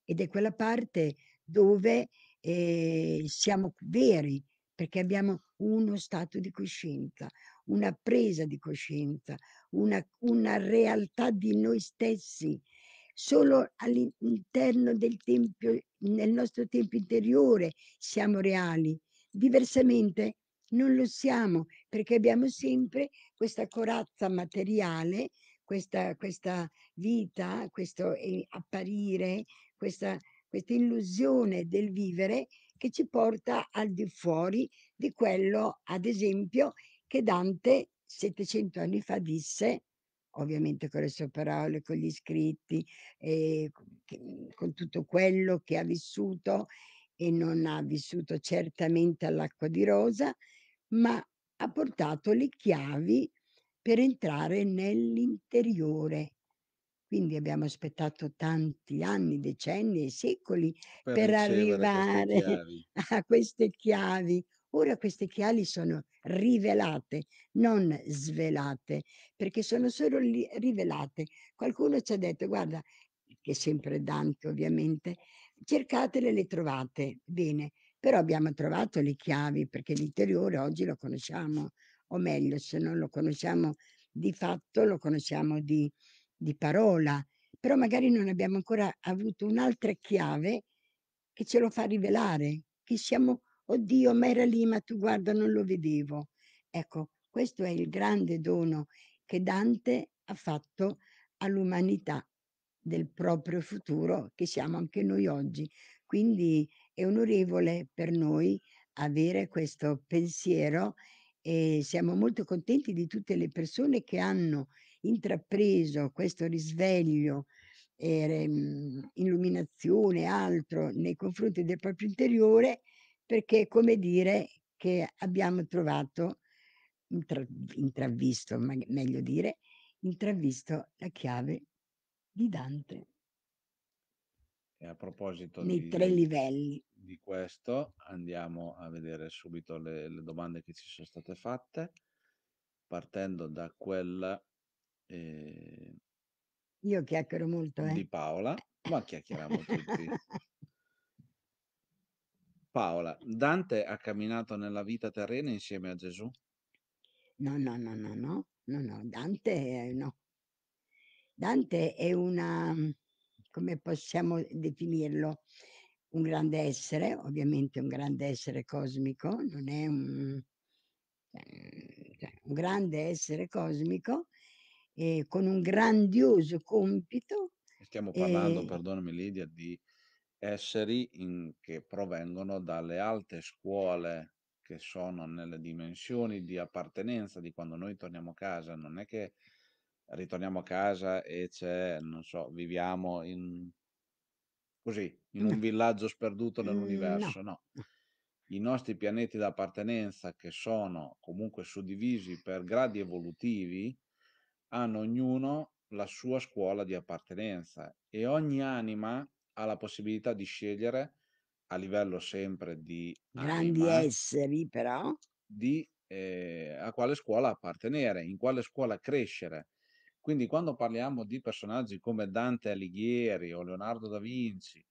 Speaker 2: Ed è quella parte dove eh, siamo veri, perché abbiamo uno stato di coscienza, una presa di coscienza, una, una realtà di noi stessi. Solo all'interno del tempio, nel nostro tempio interiore, siamo reali. Diversamente non lo siamo, perché abbiamo sempre questa corazza materiale, questa, questa vita, questo eh, apparire, questa, questa illusione del vivere che ci porta al di fuori di quello, ad esempio, che Dante 700 anni fa disse, ovviamente con le sue parole, con gli scritti, eh, mm, con tutto quello che ha vissuto e non ha vissuto certamente all'acqua di rosa, ma ha portato le chiavi per entrare nell'interiore quindi abbiamo aspettato tanti anni, decenni e secoli Per per ricevere queste arrivare <laughs> a queste chiavi. Ora queste chiavi sono rivelate, non svelate, perché sono solo li- rivelate. Qualcuno ci ha detto: "Guarda", che è sempre Dante ovviamente, "cercatele, le trovate". Bene, però abbiamo trovato le chiavi perché l'interiore oggi lo conosciamo, o meglio, se non lo conosciamo di fatto, lo conosciamo di di parola, però magari non abbiamo ancora avuto un'altra chiave che ce lo fa rivelare, che siamo, oddio, ma era lì, ma tu guarda, non lo vedevo. Ecco, questo è il grande dono che Dante ha fatto all'umanità del proprio futuro, che siamo anche noi oggi. Quindi è onorevole per noi avere questo pensiero e siamo molto contenti di tutte le persone che hanno intrapreso questo risveglio, eh, illuminazione, altro nei confronti del proprio interiore, perché è come dire che abbiamo trovato, intra, intravisto, ma, meglio dire, intravisto la chiave di Dante.
Speaker 1: E a proposito nei di, tre
Speaker 2: livelli.
Speaker 1: di questo, andiamo a vedere subito le, le domande che ci sono state fatte, partendo da quella ehm
Speaker 2: Io chiacchiero molto, eh. di
Speaker 1: Paola, ma chiacchieriamo tutti. Paola, Dante ha camminato nella vita terrena insieme a Gesù?
Speaker 2: No, no, no, no, no, no, no, Dante eh, no. Dante è una mm, come possiamo definirlo? Un grande essere, ovviamente un grande essere cosmico, non è un cioè, cioè, un grande essere cosmico eh, con un grandioso compito.
Speaker 1: Stiamo parlando, eh, perdonami Lidia, di esseri in, che provengono dalle alte scuole che sono nelle dimensioni di appartenenza di quando noi torniamo a casa, non è che ritorniamo a casa e c'è, non so, viviamo in, così, in un <laughs> villaggio sperduto nell'universo, no. no. I nostri pianeti d'appartenenza che sono comunque suddivisi per gradi evolutivi, hanno ognuno la sua scuola di appartenenza e ogni anima ha la possibilità di scegliere a livello sempre di Grandi anima,
Speaker 2: esseri
Speaker 1: però. di eh, a quale scuola appartenere, in quale scuola crescere. Quindi quando parliamo di personaggi come Dante Alighieri o Leonardo da Vinci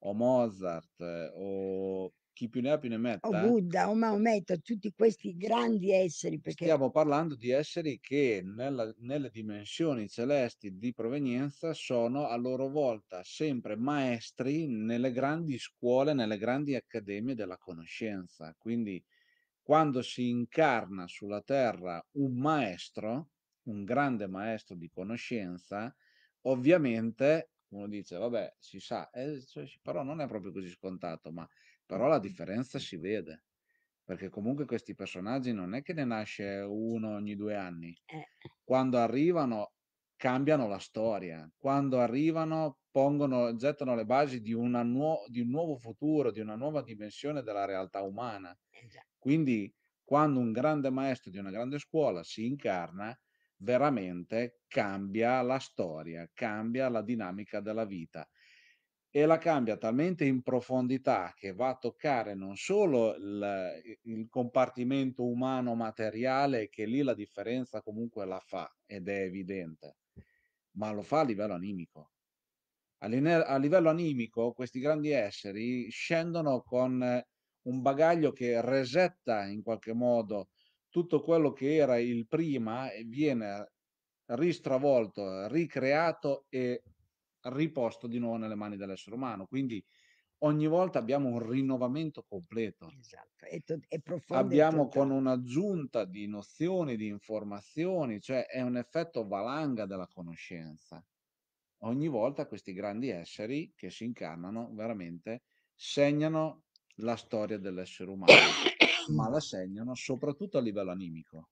Speaker 1: o Mozart eh, o chi più ne ha più ne oh metta. O eh.
Speaker 2: Buddha, o oh Maometto, tutti questi grandi esseri. Perché...
Speaker 1: Stiamo parlando di esseri che nella, nelle dimensioni celesti di provenienza sono a loro volta sempre maestri nelle grandi scuole, nelle grandi accademie della conoscenza. Quindi quando si incarna sulla terra un maestro, un grande maestro di conoscenza, ovviamente uno dice, vabbè, si sa, eh, cioè, però non è proprio così scontato, ma però la differenza si vede perché comunque questi personaggi non è che ne nasce uno ogni due anni. Eh. eh. Quando arrivano cambiano la storia, quando arrivano pongono, gettano le basi di, nuo- di un nuovo futuro, di una nuova dimensione della realtà umana. Eh, Quindi quando un grande maestro di una grande scuola si incarna, veramente cambia la storia, cambia la dinamica della vita e la cambia talmente in profondità che va a toccare non solo il, il compartimento umano materiale, che lì la differenza comunque la fa ed è evidente, ma lo fa a livello animico. A, a livello animico questi grandi esseri scendono con eh, un bagaglio che resetta in qualche modo tutto quello che era il prima e viene ristravolto, ricreato e riposto di nuovo nelle mani dell'essere umano. Quindi ogni volta abbiamo un rinnovamento completo. Esatto,
Speaker 2: è, to- è profondo. Abbiamo
Speaker 1: con un'aggiunta di nozioni, di informazioni, cioè è un effetto valanga della conoscenza. Ogni volta questi grandi esseri che si incarnano veramente segnano la storia dell'essere umano, ma la segnano soprattutto a livello animico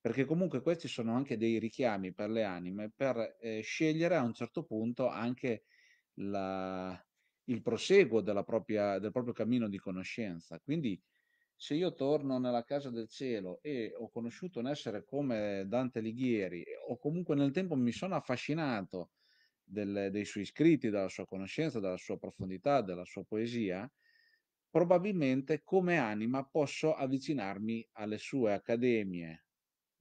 Speaker 1: perché comunque questi sono anche dei richiami per le anime per eh, scegliere a un certo punto anche la, il proseguo propria, del proprio cammino di conoscenza. Quindi se io torno nella casa del cielo e ho conosciuto un essere come Dante Alighieri o comunque nel tempo mi sono affascinato del, dei suoi scritti, della sua conoscenza, della sua profondità, della sua poesia, probabilmente come anima posso avvicinarmi alle sue accademie,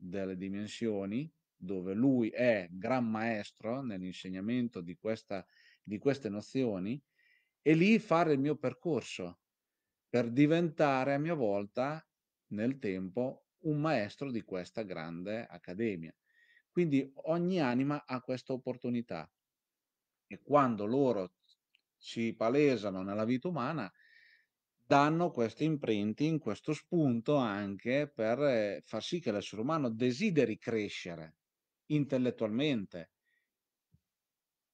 Speaker 1: delle dimensioni, dove lui è gran maestro nell'insegnamento di, questa, di queste nozioni, e lì fare il mio percorso per diventare a mia volta nel tempo un maestro di questa grande accademia. Quindi ogni anima ha questa opportunità e quando loro ci palesano nella vita umana danno questo imprinting, questo spunto anche per eh, far sì che l'essere umano desideri crescere intellettualmente,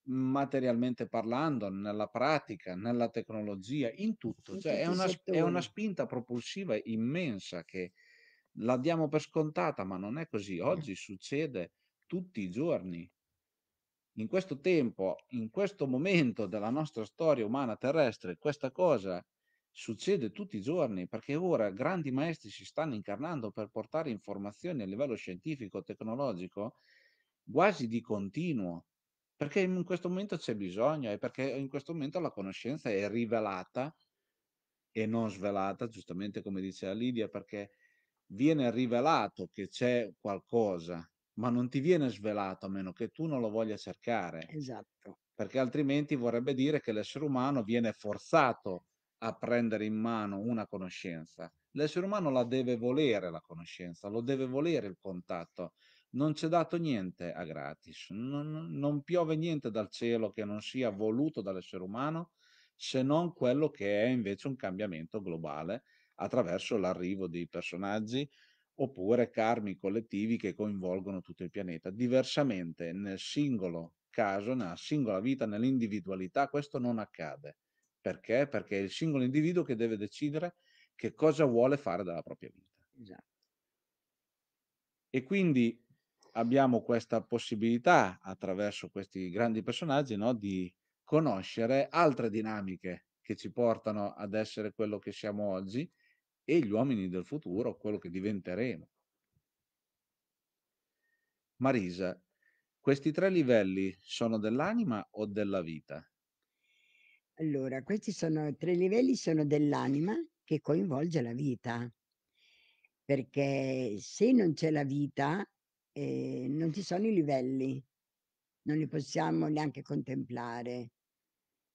Speaker 1: materialmente parlando, nella pratica, nella tecnologia, in tutto. In cioè, è una, è, una, spinta propulsiva immensa che la diamo per scontata, ma non è così. Oggi eh. succede tutti i giorni. In questo tempo, in questo momento della nostra storia umana terrestre, questa cosa succede tutti i giorni, perché ora grandi maestri si stanno incarnando per portare informazioni a livello scientifico, tecnologico, quasi di continuo, perché in questo momento c'è bisogno e perché in questo momento la conoscenza è rivelata e non svelata, giustamente come diceva Lidia, perché viene rivelato che c'è qualcosa, ma non ti viene svelato a meno che tu non lo voglia cercare.
Speaker 2: Esatto.
Speaker 1: Perché altrimenti vorrebbe dire che l'essere umano viene forzato a prendere in mano una conoscenza. L'essere umano la deve volere la conoscenza, lo deve volere il contatto. Non c'è dato niente a gratis, non, non piove niente dal cielo che non sia voluto dall'essere umano, se non quello che è invece un cambiamento globale attraverso l'arrivo di personaggi oppure karmi collettivi che coinvolgono tutto il pianeta. Diversamente nel singolo caso, nella singola vita, nell'individualità, questo non accade. Perché? Perché è il singolo individuo che deve decidere che cosa vuole fare della propria vita. Esatto. E quindi abbiamo questa possibilità, attraverso questi grandi personaggi, no, di conoscere altre dinamiche che ci portano ad essere quello che siamo oggi e gli uomini del futuro, quello che diventeremo. Marisa, questi tre livelli sono dell'anima o della vita?
Speaker 2: Allora, questi sono tre livelli sono dell'anima che coinvolge la vita. Perché se non c'è la vita, ehm, non ci sono i livelli, non li possiamo neanche contemplare,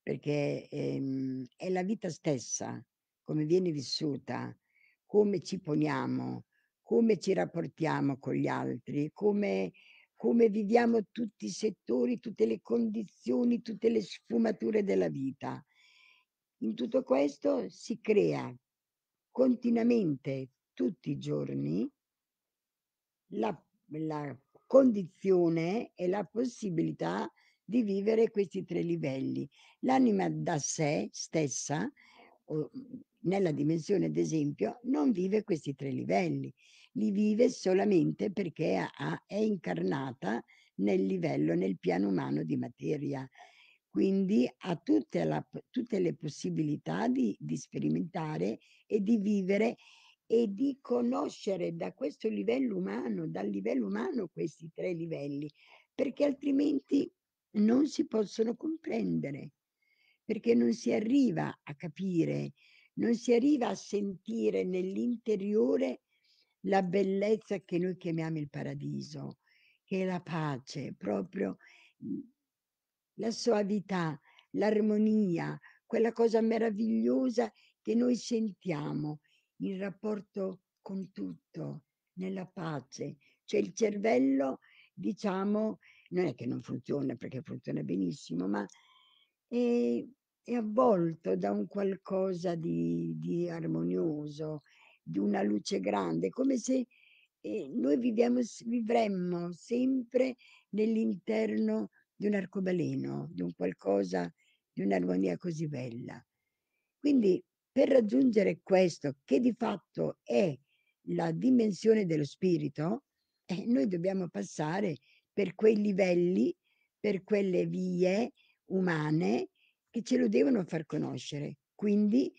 Speaker 2: perché, ehm, è la vita stessa, come viene vissuta, come ci poniamo, come ci rapportiamo con gli altri, come come viviamo tutti i settori, tutte le condizioni, tutte le sfumature della vita. In tutto questo si crea continuamente, tutti i giorni, la, la condizione e la possibilità di vivere questi tre livelli. L'anima da sé stessa, nella dimensione ad esempio, non vive questi tre livelli li vive solamente perché ha, è incarnata nel livello, nel piano umano di materia. Quindi ha tutte, la, tutte le possibilità di, di sperimentare e di vivere e di conoscere da questo livello umano, dal livello umano questi tre livelli, perché altrimenti non si possono comprendere, perché non si arriva a capire, non si arriva a sentire nell'interiore la bellezza che noi chiamiamo il paradiso, che è la pace, proprio mhmm, la soavità, l'armonia, quella cosa meravigliosa che noi sentiamo in rapporto con tutto, nella pace. Cioè il cervello, diciamo, non è che non funziona perché funziona benissimo, ma è, è avvolto da un qualcosa di, di armonioso, di una luce grande, come se eh, noi viviamo, vivremmo sempre nell'interno di un arcobaleno, di un qualcosa, di un'armonia così bella. Quindi per raggiungere questo, che di fatto è la dimensione dello spirito, eh, noi dobbiamo passare per quei livelli, per quelle vie umane che ce lo devono far conoscere. Quindi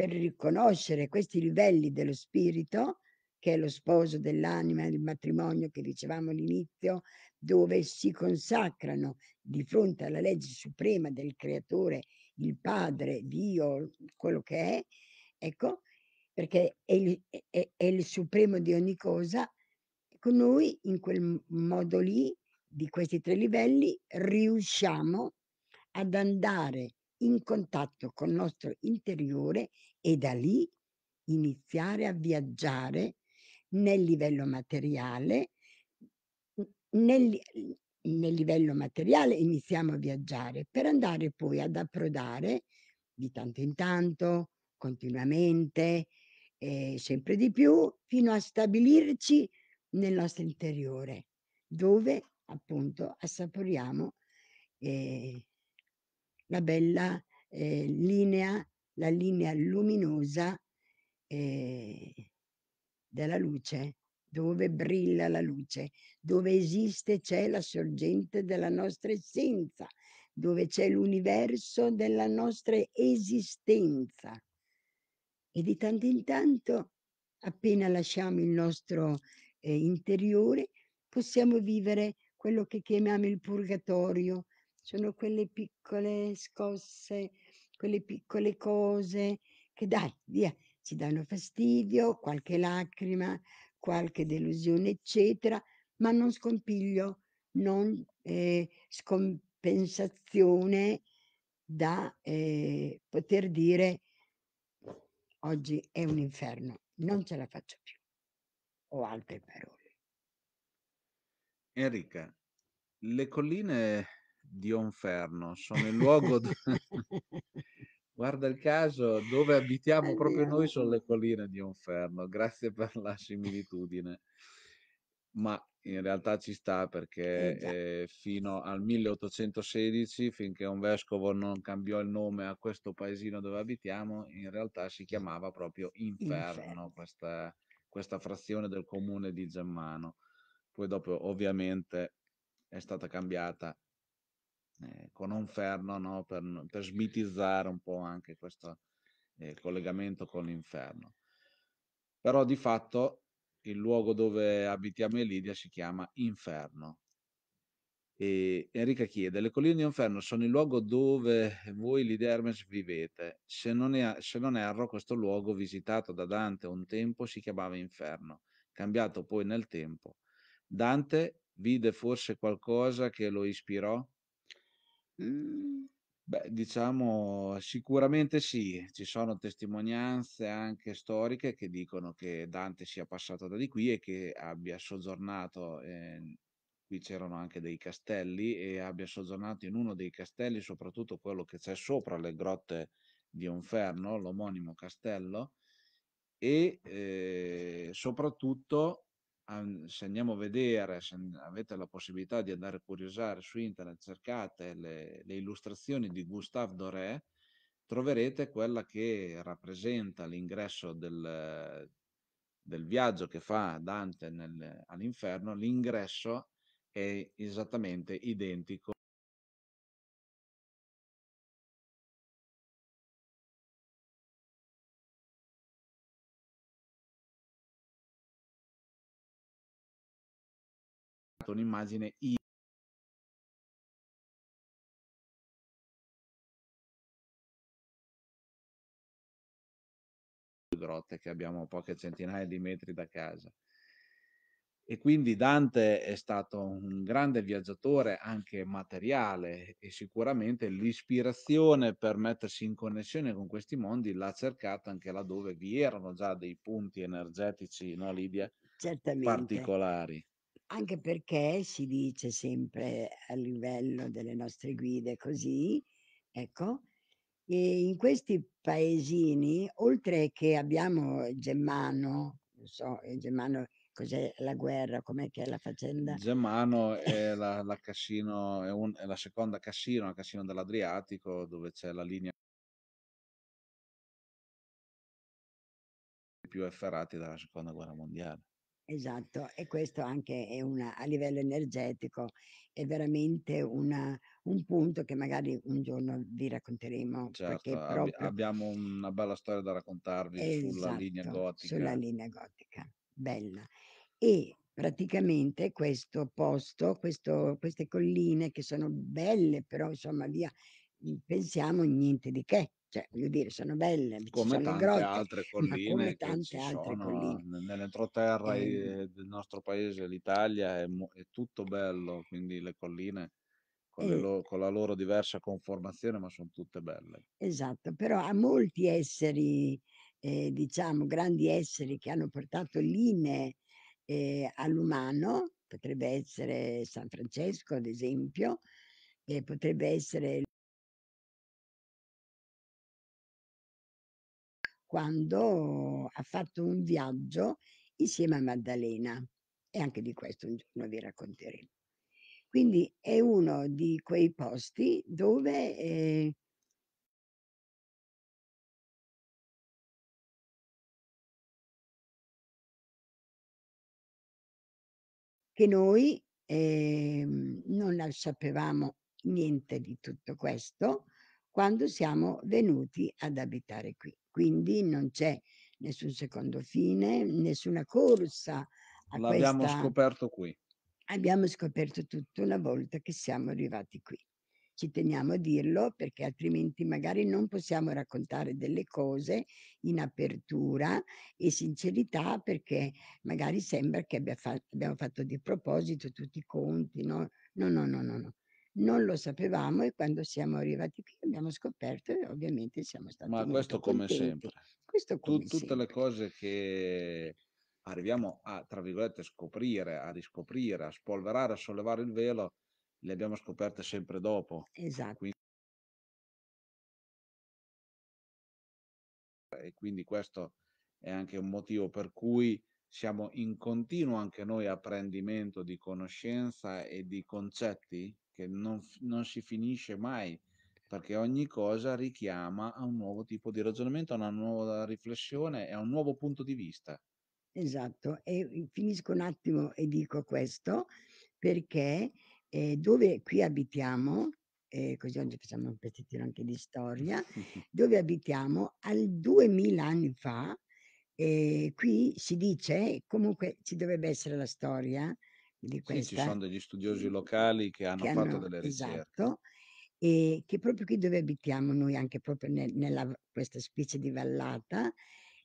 Speaker 2: per riconoscere questi livelli dello spirito, che è lo sposo dell'anima, il matrimonio che dicevamo all'inizio, dove si consacrano di fronte alla legge suprema del creatore, il padre, Dio, quello che è, ecco, perché è il, è, è il supremo di ogni cosa, con ecco, noi in quel modo lì, di questi tre livelli, riusciamo ad andare in contatto con il nostro interiore e da lì iniziare a viaggiare nel livello materiale, nel, nel livello materiale iniziamo a viaggiare per andare poi ad approdare di tanto in tanto, continuamente, eh, sempre di più, fino a stabilirci nel nostro interiore, dove appunto assaporiamo eh, la bella eh, linea la linea luminosa eh, della luce, dove brilla la luce, dove esiste c'è la sorgente della nostra essenza, dove c'è l'universo della nostra esistenza. E di tanto in tanto, appena lasciamo il nostro eh, interiore, possiamo vivere quello che chiamiamo il purgatorio. Sono quelle piccole scosse quelle piccole cose che dai, via, ci danno fastidio, qualche lacrima, qualche delusione, eccetera, ma non scompiglio, non eh, scompensazione da eh, poter dire oggi è un inferno, non ce la faccio più, o altre parole.
Speaker 1: Enrica, le colline Dionferno, sono il luogo... Do... <laughs> Guarda il caso, dove abitiamo proprio noi sono le colline di Onferno, grazie <laughs> per la similitudine. Ma in realtà ci sta perché eh, eh fino al 1816, finché un vescovo non cambiò il nome a questo paesino dove abitiamo, in realtà si chiamava proprio Inferno, Inferno. Questa, questa, frazione del comune di Gemmano. Poi dopo ovviamente è stata cambiata eh, con Onferno no? per, per, smitizzare un po' anche questo eh, collegamento con l'inferno. Però di fatto il luogo dove abitiamo in Lidia si chiama Inferno. E Enrica chiede, le colline di Inferno sono il luogo dove voi, Lidermes, vivete. Se non, è, se non erro, questo luogo visitato da Dante un tempo si chiamava Inferno, cambiato poi nel tempo. Dante vide forse qualcosa che lo ispirò? Mhmm, beh, diciamo sicuramente sì. Ci sono testimonianze anche storiche che dicono che Dante sia passato da di qui e che abbia soggiornato, ehm qui c'erano anche dei castelli, e abbia soggiornato in uno dei castelli, soprattutto quello che c'è sopra le grotte di Onferno, l'omonimo castello, e, ehm, soprattutto se andiamo a vedere, se avete la possibilità di andare a curiosare su internet, cercate le, le illustrazioni di Gustave Doré, troverete quella che rappresenta l'ingresso del, del, viaggio che fa Dante all'inferno, l'ingresso è esattamente identico un'immagine grotte che abbiamo poche centinaia di metri da casa. E quindi Dante è stato un grande viaggiatore anche materiale e sicuramente l'ispirazione per mettersi in connessione con questi mondi l'ha cercata anche laddove vi erano già dei punti energetici, no Lidia?
Speaker 2: Certamente. Particolari. Anche perché si dice sempre a livello delle nostre guide così, ecco, e in questi paesini, oltre che abbiamo Gemmano, non so, Gemmano cos'è la guerra, com'è che è la faccenda?
Speaker 1: Gemmano è la la Cassino è un è la seconda Cassino, la Cassino dell'Adriatico, dove c'è la linea più efferati dalla seconda guerra mondiale.
Speaker 2: Esatto, e questo anche è una a livello energetico è veramente una un punto che magari un giorno vi racconteremo, Certo, perché abbi
Speaker 1: abbiamo una bella storia da raccontarvi sulla linea esatto, gotica. sulla linea
Speaker 2: gotica, bella. E praticamente questo posto, questo queste colline che sono belle, però insomma via, mhmm, pensiamo niente di che. Cioè, voglio dire, sono belle, come sono tante grotte, altre <laughs> colline, come tante altre colline. Nell'entroterra eh.
Speaker 1: del nostro paese, l'Italia, è, è, tutto bello, quindi le colline con, eh. le loro, con, la loro diversa conformazione, ma sono tutte belle.
Speaker 2: Esatto, però a molti esseri, eh, diciamo, grandi esseri che hanno portato linee eh, all'umano, potrebbe essere San Francesco, ad esempio, potrebbe essere quando ha fatto un viaggio insieme a Maddalena e anche di questo un giorno vi racconteremo. Quindi è uno di quei posti dove eh, che noi eh, non sapevamo niente di tutto questo quando siamo venuti ad abitare qui. Quindi non c'è nessun secondo fine, nessuna corsa a L'abbiamo questa
Speaker 1: scoperto qui.
Speaker 2: Abbiamo scoperto tutto una volta che siamo arrivati qui. Ci teniamo a dirlo perché altrimenti magari non possiamo raccontare delle cose in apertura e sincerità perché magari sembra che abbia fa- abbiamo fatto di proposito tutti i conti, no? No, no, no, no, no non lo sapevamo e quando siamo arrivati qui abbiamo scoperto e ovviamente siamo stati Ma questo come contenti. sempre. Questo come Tut- tutte
Speaker 1: sempre. le cose che arriviamo a, tra virgolette, scoprire, a riscoprire, a spolverare, a sollevare il velo, le abbiamo scoperte sempre dopo. Esatto. Quindi e quindi questo è anche un motivo per cui siamo in continuo anche noi apprendimento di conoscenza e di concetti che non, non si finisce mai, perché ogni cosa richiama a un nuovo tipo di ragionamento, a una nuova riflessione e a un nuovo punto di vista.
Speaker 2: Esatto, e finisco un attimo e dico questo perché eh, dove qui abitiamo, eh, così oggi facciamo un pezzettino anche di storia, <laughs> dove abitiamo al 2000 anni fa, eh, qui si dice, comunque ci dovrebbe essere la storia, di Sì, ci sono
Speaker 1: degli studiosi locali che hanno che fatto hanno, delle ricerche.
Speaker 2: esatto, e che proprio qui dove abitiamo noi, anche proprio nel- nella questa specie di vallata,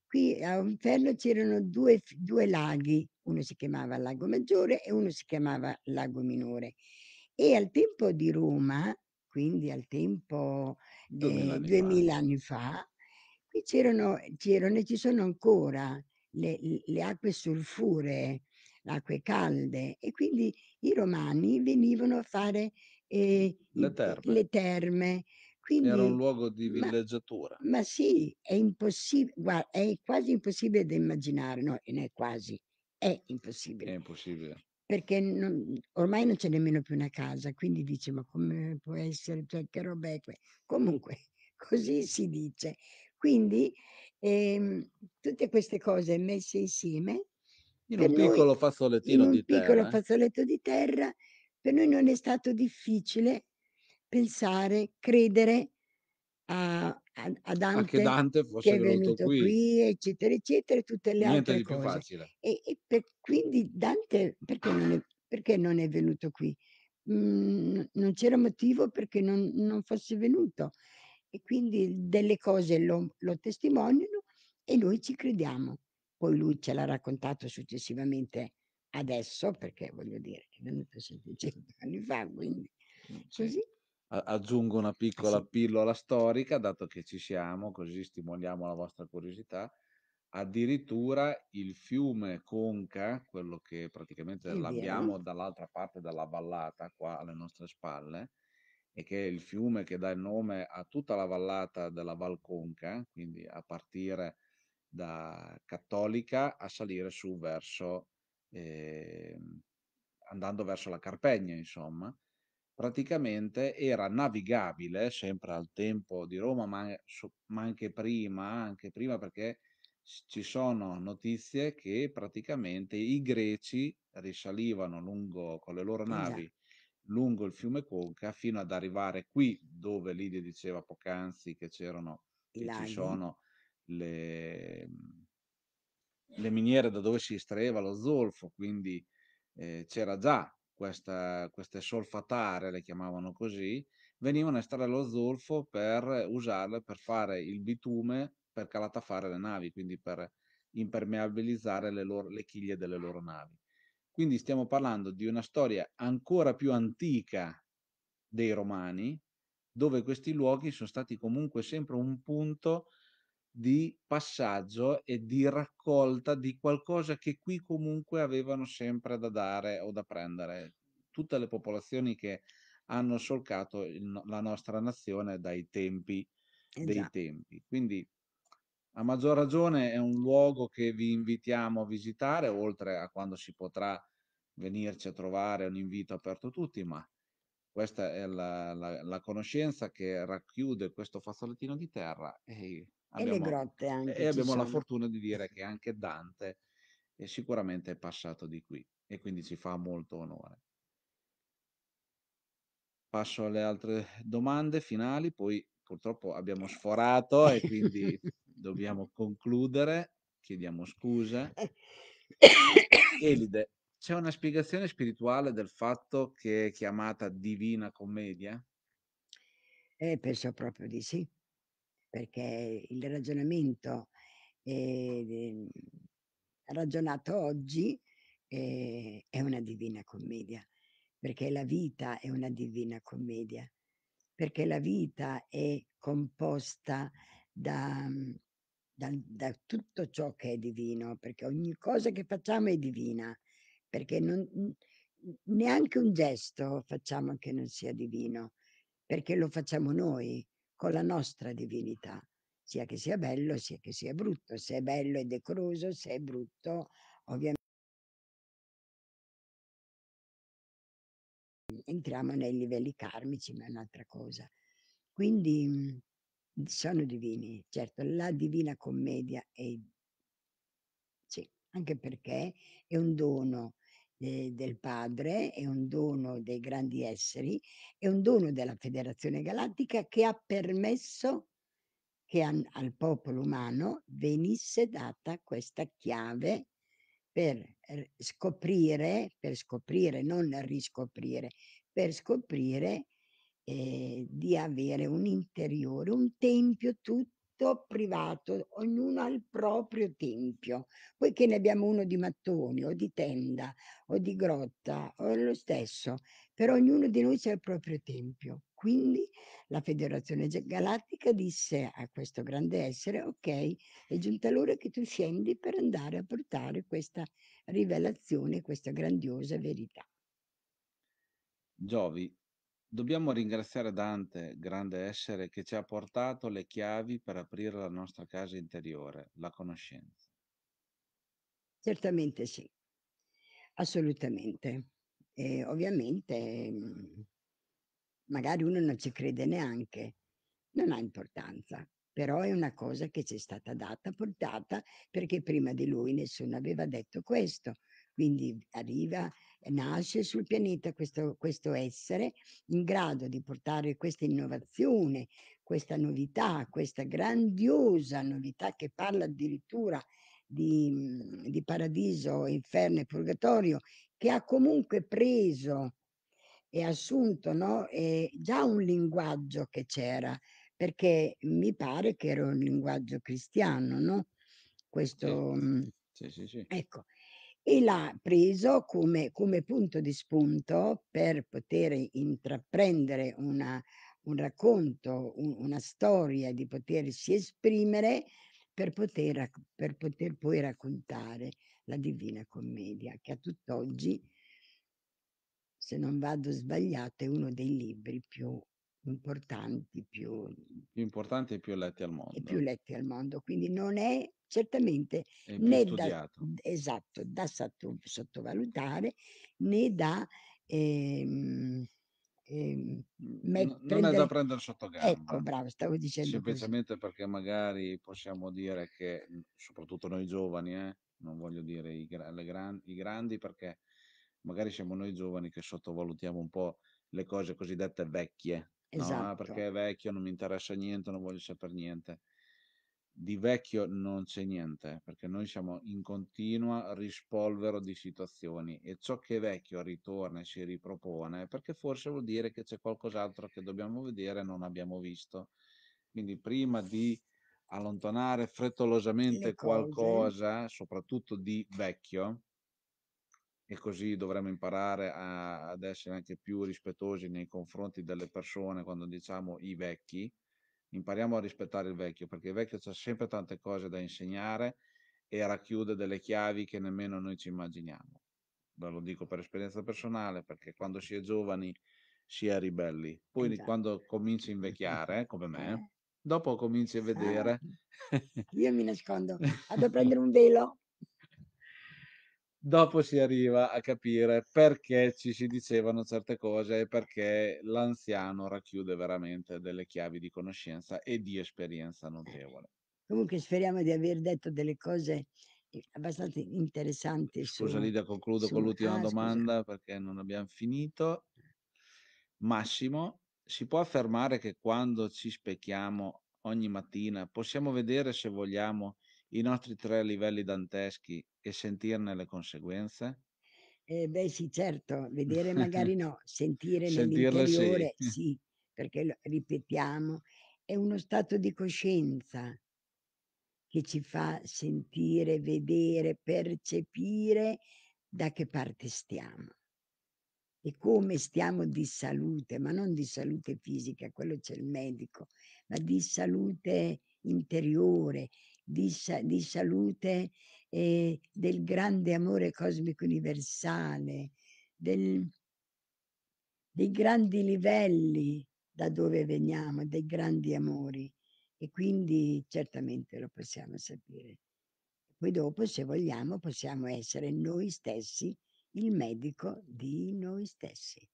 Speaker 2: qui a Olferlo c'erano due, f laghi, uno si chiamava Lago Maggiore e uno si chiamava Lago Minore. E al tempo di Roma, quindi al tempo, di ehm, 2000 anni fa, qui c'erano c'erano e ci sono ancora le le acque sulfuree, acque calde e quindi i romani venivano a fare, ehm, Le terme. le terme. Era un luogo
Speaker 1: di villeggiatura. ma
Speaker 2: sì, è impossi guarda, è quasi impossibile da immaginare, no, e non è quasi, è impossibile. È impossibile. Perché non ormai non c'è nemmeno più una casa, quindi dici: "Ma come può essere? Cioè che roba è que" comunque <laughs> così si dice. Quindi, ehm, tutte queste cose messe insieme in un piccolo noi, fazzolettino di terra. In un piccolo fazzoletto di terra, per noi non è stato difficile pensare, credere a, a, a Dante, che, Dante fosse che è venuto, qui. qui. eccetera, eccetera, e tutte le Niente altre cose. Facile. E, e per, quindi Dante, perché non, è, perché non è venuto qui? Mm, non c'era motivo perché non, non, fosse venuto. E quindi delle cose lo, lo testimoniano e noi ci crediamo poi lui ce l'ha raccontato successivamente adesso, perché voglio dire, è venuto 700 <laughs> anni fa, quindi così.
Speaker 1: Aggiungo una piccola sì. pillola storica, dato che ci siamo, così stimoliamo la vostra curiosità. Addirittura il fiume Conca, quello che praticamente è l'abbiamo vero. dall'altra parte della vallata, qua alle nostre spalle, e che è il fiume che dà il nome a tutta la vallata della Val Conca, quindi a partire da Cattolica a salire su verso, eh, andando verso la Carpegna, insomma, praticamente era navigabile, sempre al tempo di Roma, ma, ma anche prima, anche prima perché ci sono notizie che praticamente i greci risalivano lungo, con le loro navi lungo il fiume Conca fino ad arrivare qui dove Lidia diceva poc'anzi che c'erano che ci sono le, mhmm, le miniere da dove si estraeva lo zolfo, quindi eh, c'era già questa, queste solfatare, le chiamavano così, venivano a estrarre lo zolfo per usarle per fare il bitume per calatafare le navi, quindi per impermeabilizzare le, loro, le chiglie delle loro navi. Quindi stiamo parlando di una storia ancora più antica dei romani, dove questi luoghi sono stati comunque sempre un punto di passaggio e di raccolta di qualcosa che qui comunque avevano sempre da dare o da prendere tutte le popolazioni che hanno solcato il, la nostra nazione dai tempi esatto. dei tempi. Quindi a maggior ragione è un luogo che vi invitiamo a visitare, oltre a quando si potrà venirci a trovare, un invito aperto a tutti, ma questa è la, la, la conoscenza che racchiude questo fazzolettino di terra e Abbiamo, e le grotte anche. E abbiamo sono. la fortuna di dire che anche Dante è sicuramente passato di qui e quindi ci fa molto onore. Passo alle altre domande finali, poi purtroppo abbiamo sforato e quindi dobbiamo <laughs> concludere, chiediamo scusa. Elide, c'è una spiegazione spirituale del fatto che è chiamata Divina Commedia?
Speaker 2: Eh, penso proprio di sì perché il ragionamento eh, ragionato oggi eh, è una divina commedia, perché la vita è una divina commedia, perché la vita è composta da, mhmm, da, da tutto ciò che è divino, perché ogni cosa che facciamo è divina, perché non, neanche un gesto facciamo che non sia divino, perché lo facciamo noi, con la nostra divinità, sia che sia bello, sia che sia brutto. Se è bello è decoroso, se è brutto ovviamente entriamo nei livelli karmici, ma è un'altra cosa. Quindi mhmm, sono divini, certo, la divina commedia è, sì, anche perché è un dono ehm, del padre, è un dono dei grandi esseri, è un dono della Federazione Galattica che ha permesso che an al popolo umano venisse data questa chiave per scoprire per scoprire, non riscoprire, per scoprire, ehm, di avere un interiore, un tempio tu privato, ognuno ha il proprio tempio. Poiché ne abbiamo uno di mattoni o di tenda o di grotta, o lo stesso, per ognuno di noi c'è il proprio tempio. Quindi la Federazione Galattica disse a questo grande essere, ok, è giunta l'ora che tu scendi per andare a portare questa rivelazione, questa grandiosa verità.
Speaker 1: Giovi, Dobbiamo ringraziare Dante, grande essere, che ci ha portato le chiavi per aprire la nostra casa interiore, la conoscenza.
Speaker 2: Certamente sì, assolutamente. E ovviamente mm, magari uno non ci crede neanche, non ha importanza, però è una cosa che ci è stata data, portata, perché prima di lui nessuno aveva detto questo, quindi arriva, eh, nasce sul pianeta questo, questo essere in grado di portare questa innovazione, questa novità, questa grandiosa novità che parla addirittura di, mm, di paradiso, inferno e purgatorio, che ha comunque preso e assunto no, eh, già un linguaggio che c'era, perché mi pare che era un linguaggio cristiano, no? Questo... Sì. Sì, mm, sì, sì. Ecco, e l'ha preso come come punto di spunto per poter intraprendere una un racconto, u una storia, di potersi esprimere, per poter per poter poi raccontare la Divina Commedia, che a tutt'oggi se non vado sbagliato, è uno dei libri più importanti, più
Speaker 1: Più importanti e più letti al e più mondo.
Speaker 2: letti al mondo. Quindi non è certamente
Speaker 1: E né da,
Speaker 2: esatto, da sattu- sottovalutare né da ehm, ehm, met- No- non è da prendere... prendere sotto Ecco, bravo, stavo dicendo così. semplicemente
Speaker 1: perché magari possiamo dire che, soprattutto noi giovani, eh, non voglio dire i, le gran- i grandi, perché magari siamo noi giovani che sottovalutiamo un po' le cose cosiddette vecchie, No, Esatto. perché è vecchio, non mi interessa niente, non voglio sapere niente. Di vecchio non c'è niente, perché noi siamo in continua rispolvero di situazioni e ciò che è vecchio ritorna e si ripropone, perché forse vuol dire che c'è qualcos'altro che dobbiamo vedere e non abbiamo visto. Quindi prima di allontanare frettolosamente qualcosa, soprattutto di vecchio, e così dovremmo imparare a, ad essere anche più rispettosi nei confronti delle persone quando diciamo i vecchi. Impariamo a rispettare il vecchio perché il vecchio ha sempre tante cose da insegnare e racchiude delle chiavi che nemmeno noi ci immaginiamo. Ve lo dico per esperienza personale perché quando si è giovani si è ribelli, eh poi esatto. quando cominci a invecchiare, <laughs> come me, eh. dopo cominci a vedere.
Speaker 2: <laughs> Io mi nascondo, vado a <laughs> prendere un velo
Speaker 1: dopo si arriva a capire perché ci si dicevano certe cose e perché l'anziano racchiude veramente delle chiavi di conoscenza e di esperienza notevole.
Speaker 2: Comunque speriamo di aver detto delle cose eh, abbastanza interessanti. Scusa su, Lidia, concludo su, con l'ultima ah, domanda
Speaker 1: scusa. perché non abbiamo finito. Massimo, si può affermare che quando ci specchiamo ogni mattina possiamo vedere se vogliamo i nostri tre livelli danteschi e sentirne le conseguenze?
Speaker 2: Eh beh sì, certo, vedere <laughs> magari no, sentire Sentirle sì. sì, perché ripetiamo, è uno stato di coscienza che ci fa sentire, vedere, percepire da che parte stiamo e come stiamo di salute, ma non di salute fisica, quello c'è il medico, ma di salute interiore, di, di salute e ehm, del grande amore cosmico universale, del, dei grandi livelli da dove veniamo, dei grandi amori. E quindi certamente lo possiamo sapere. Poi dopo, se vogliamo, possiamo essere noi stessi il medico di noi stessi.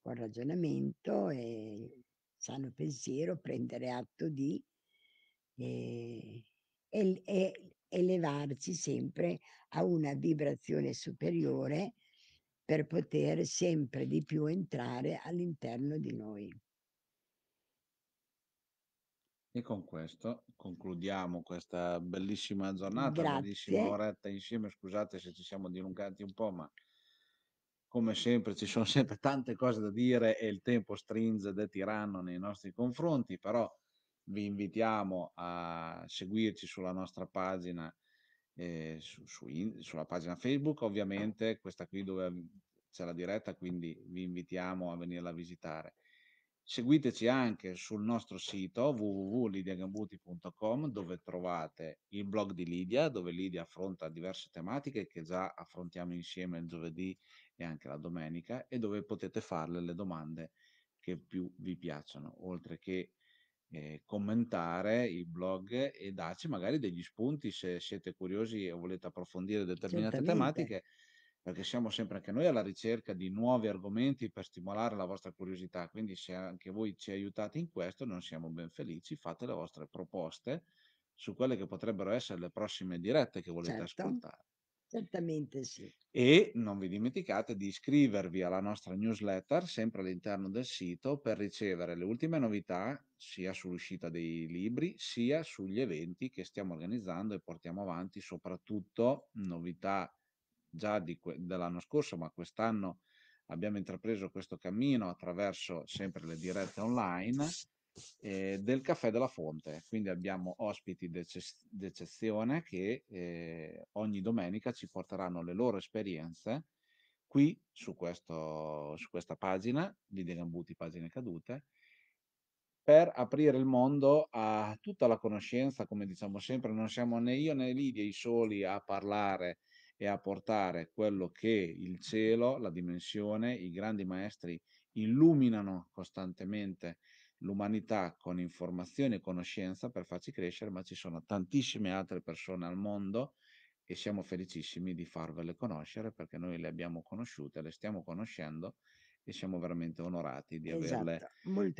Speaker 2: Con ragionamento e sano pensiero, prendere atto di... E ehm, e, e elevarci sempre a una vibrazione superiore per poter sempre di più entrare all'interno di noi.
Speaker 1: E con questo concludiamo questa bellissima giornata, Grazie. bellissima oretta insieme. Scusate se ci siamo dilungati un po', ma come sempre ci sono <laughs> sempre tante cose da dire e il tempo stringe è tiranno nei nostri confronti, però vi invitiamo a seguirci sulla nostra pagina, eh, su, su in, sulla pagina Facebook, ovviamente questa qui dove mhmm, c'è la diretta, quindi vi invitiamo a venirla a visitare. Seguiteci anche sul nostro sito www.lidiagambuti.com dove trovate il blog di Lidia, dove Lidia affronta diverse tematiche che già affrontiamo insieme il giovedì e anche la domenica e dove potete farle le domande che più vi piacciono, oltre che eh, commentare il blog e darci magari degli spunti se siete curiosi o volete approfondire determinate tematiche, perché siamo sempre anche noi alla ricerca di nuovi argomenti per stimolare la vostra curiosità. Quindi se anche voi ci aiutate in questo, non siamo ben felici, fate le vostre proposte su quelle che potrebbero essere le prossime dirette che volete Certo. ascoltare.
Speaker 2: Certamente sì.
Speaker 1: E non vi dimenticate di iscrivervi alla nostra newsletter sempre all'interno del sito per ricevere le ultime novità sia sull'uscita dei libri, sia sugli eventi che stiamo organizzando e portiamo avanti, soprattutto novità già dell'anno scorso, ma quest'anno abbiamo intrapreso questo cammino attraverso sempre le dirette online eh, del caffè della fonte. Quindi abbiamo ospiti d'eccezione che eh, ogni domenica ci porteranno le loro esperienze qui su, questo, su questa pagina di Degambuti Pagine Cadute per aprire il mondo a tutta la conoscenza, come diciamo sempre, non siamo né io né Lidia i soli a parlare e a portare quello che il cielo, la dimensione, i grandi maestri illuminano costantemente l'umanità con informazione e conoscenza per farci crescere, ma ci sono tantissime altre persone al mondo e siamo felicissimi di farvele conoscere perché noi le abbiamo conosciute, le stiamo conoscendo e siamo veramente onorati di esatto, averle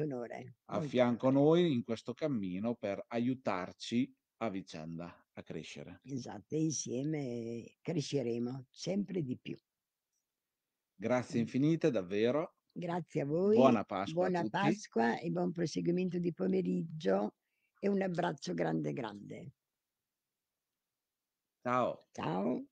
Speaker 2: onore, a
Speaker 1: fianco onore. noi in questo cammino per aiutarci a vicenda a crescere.
Speaker 2: Esatto, insieme cresceremo sempre di più.
Speaker 1: Grazie infinite, davvero.
Speaker 2: Grazie a voi. Buona Pasqua. Buona Pasqua e buon proseguimento di pomeriggio e un abbraccio grande grande. Ciao. Ciao.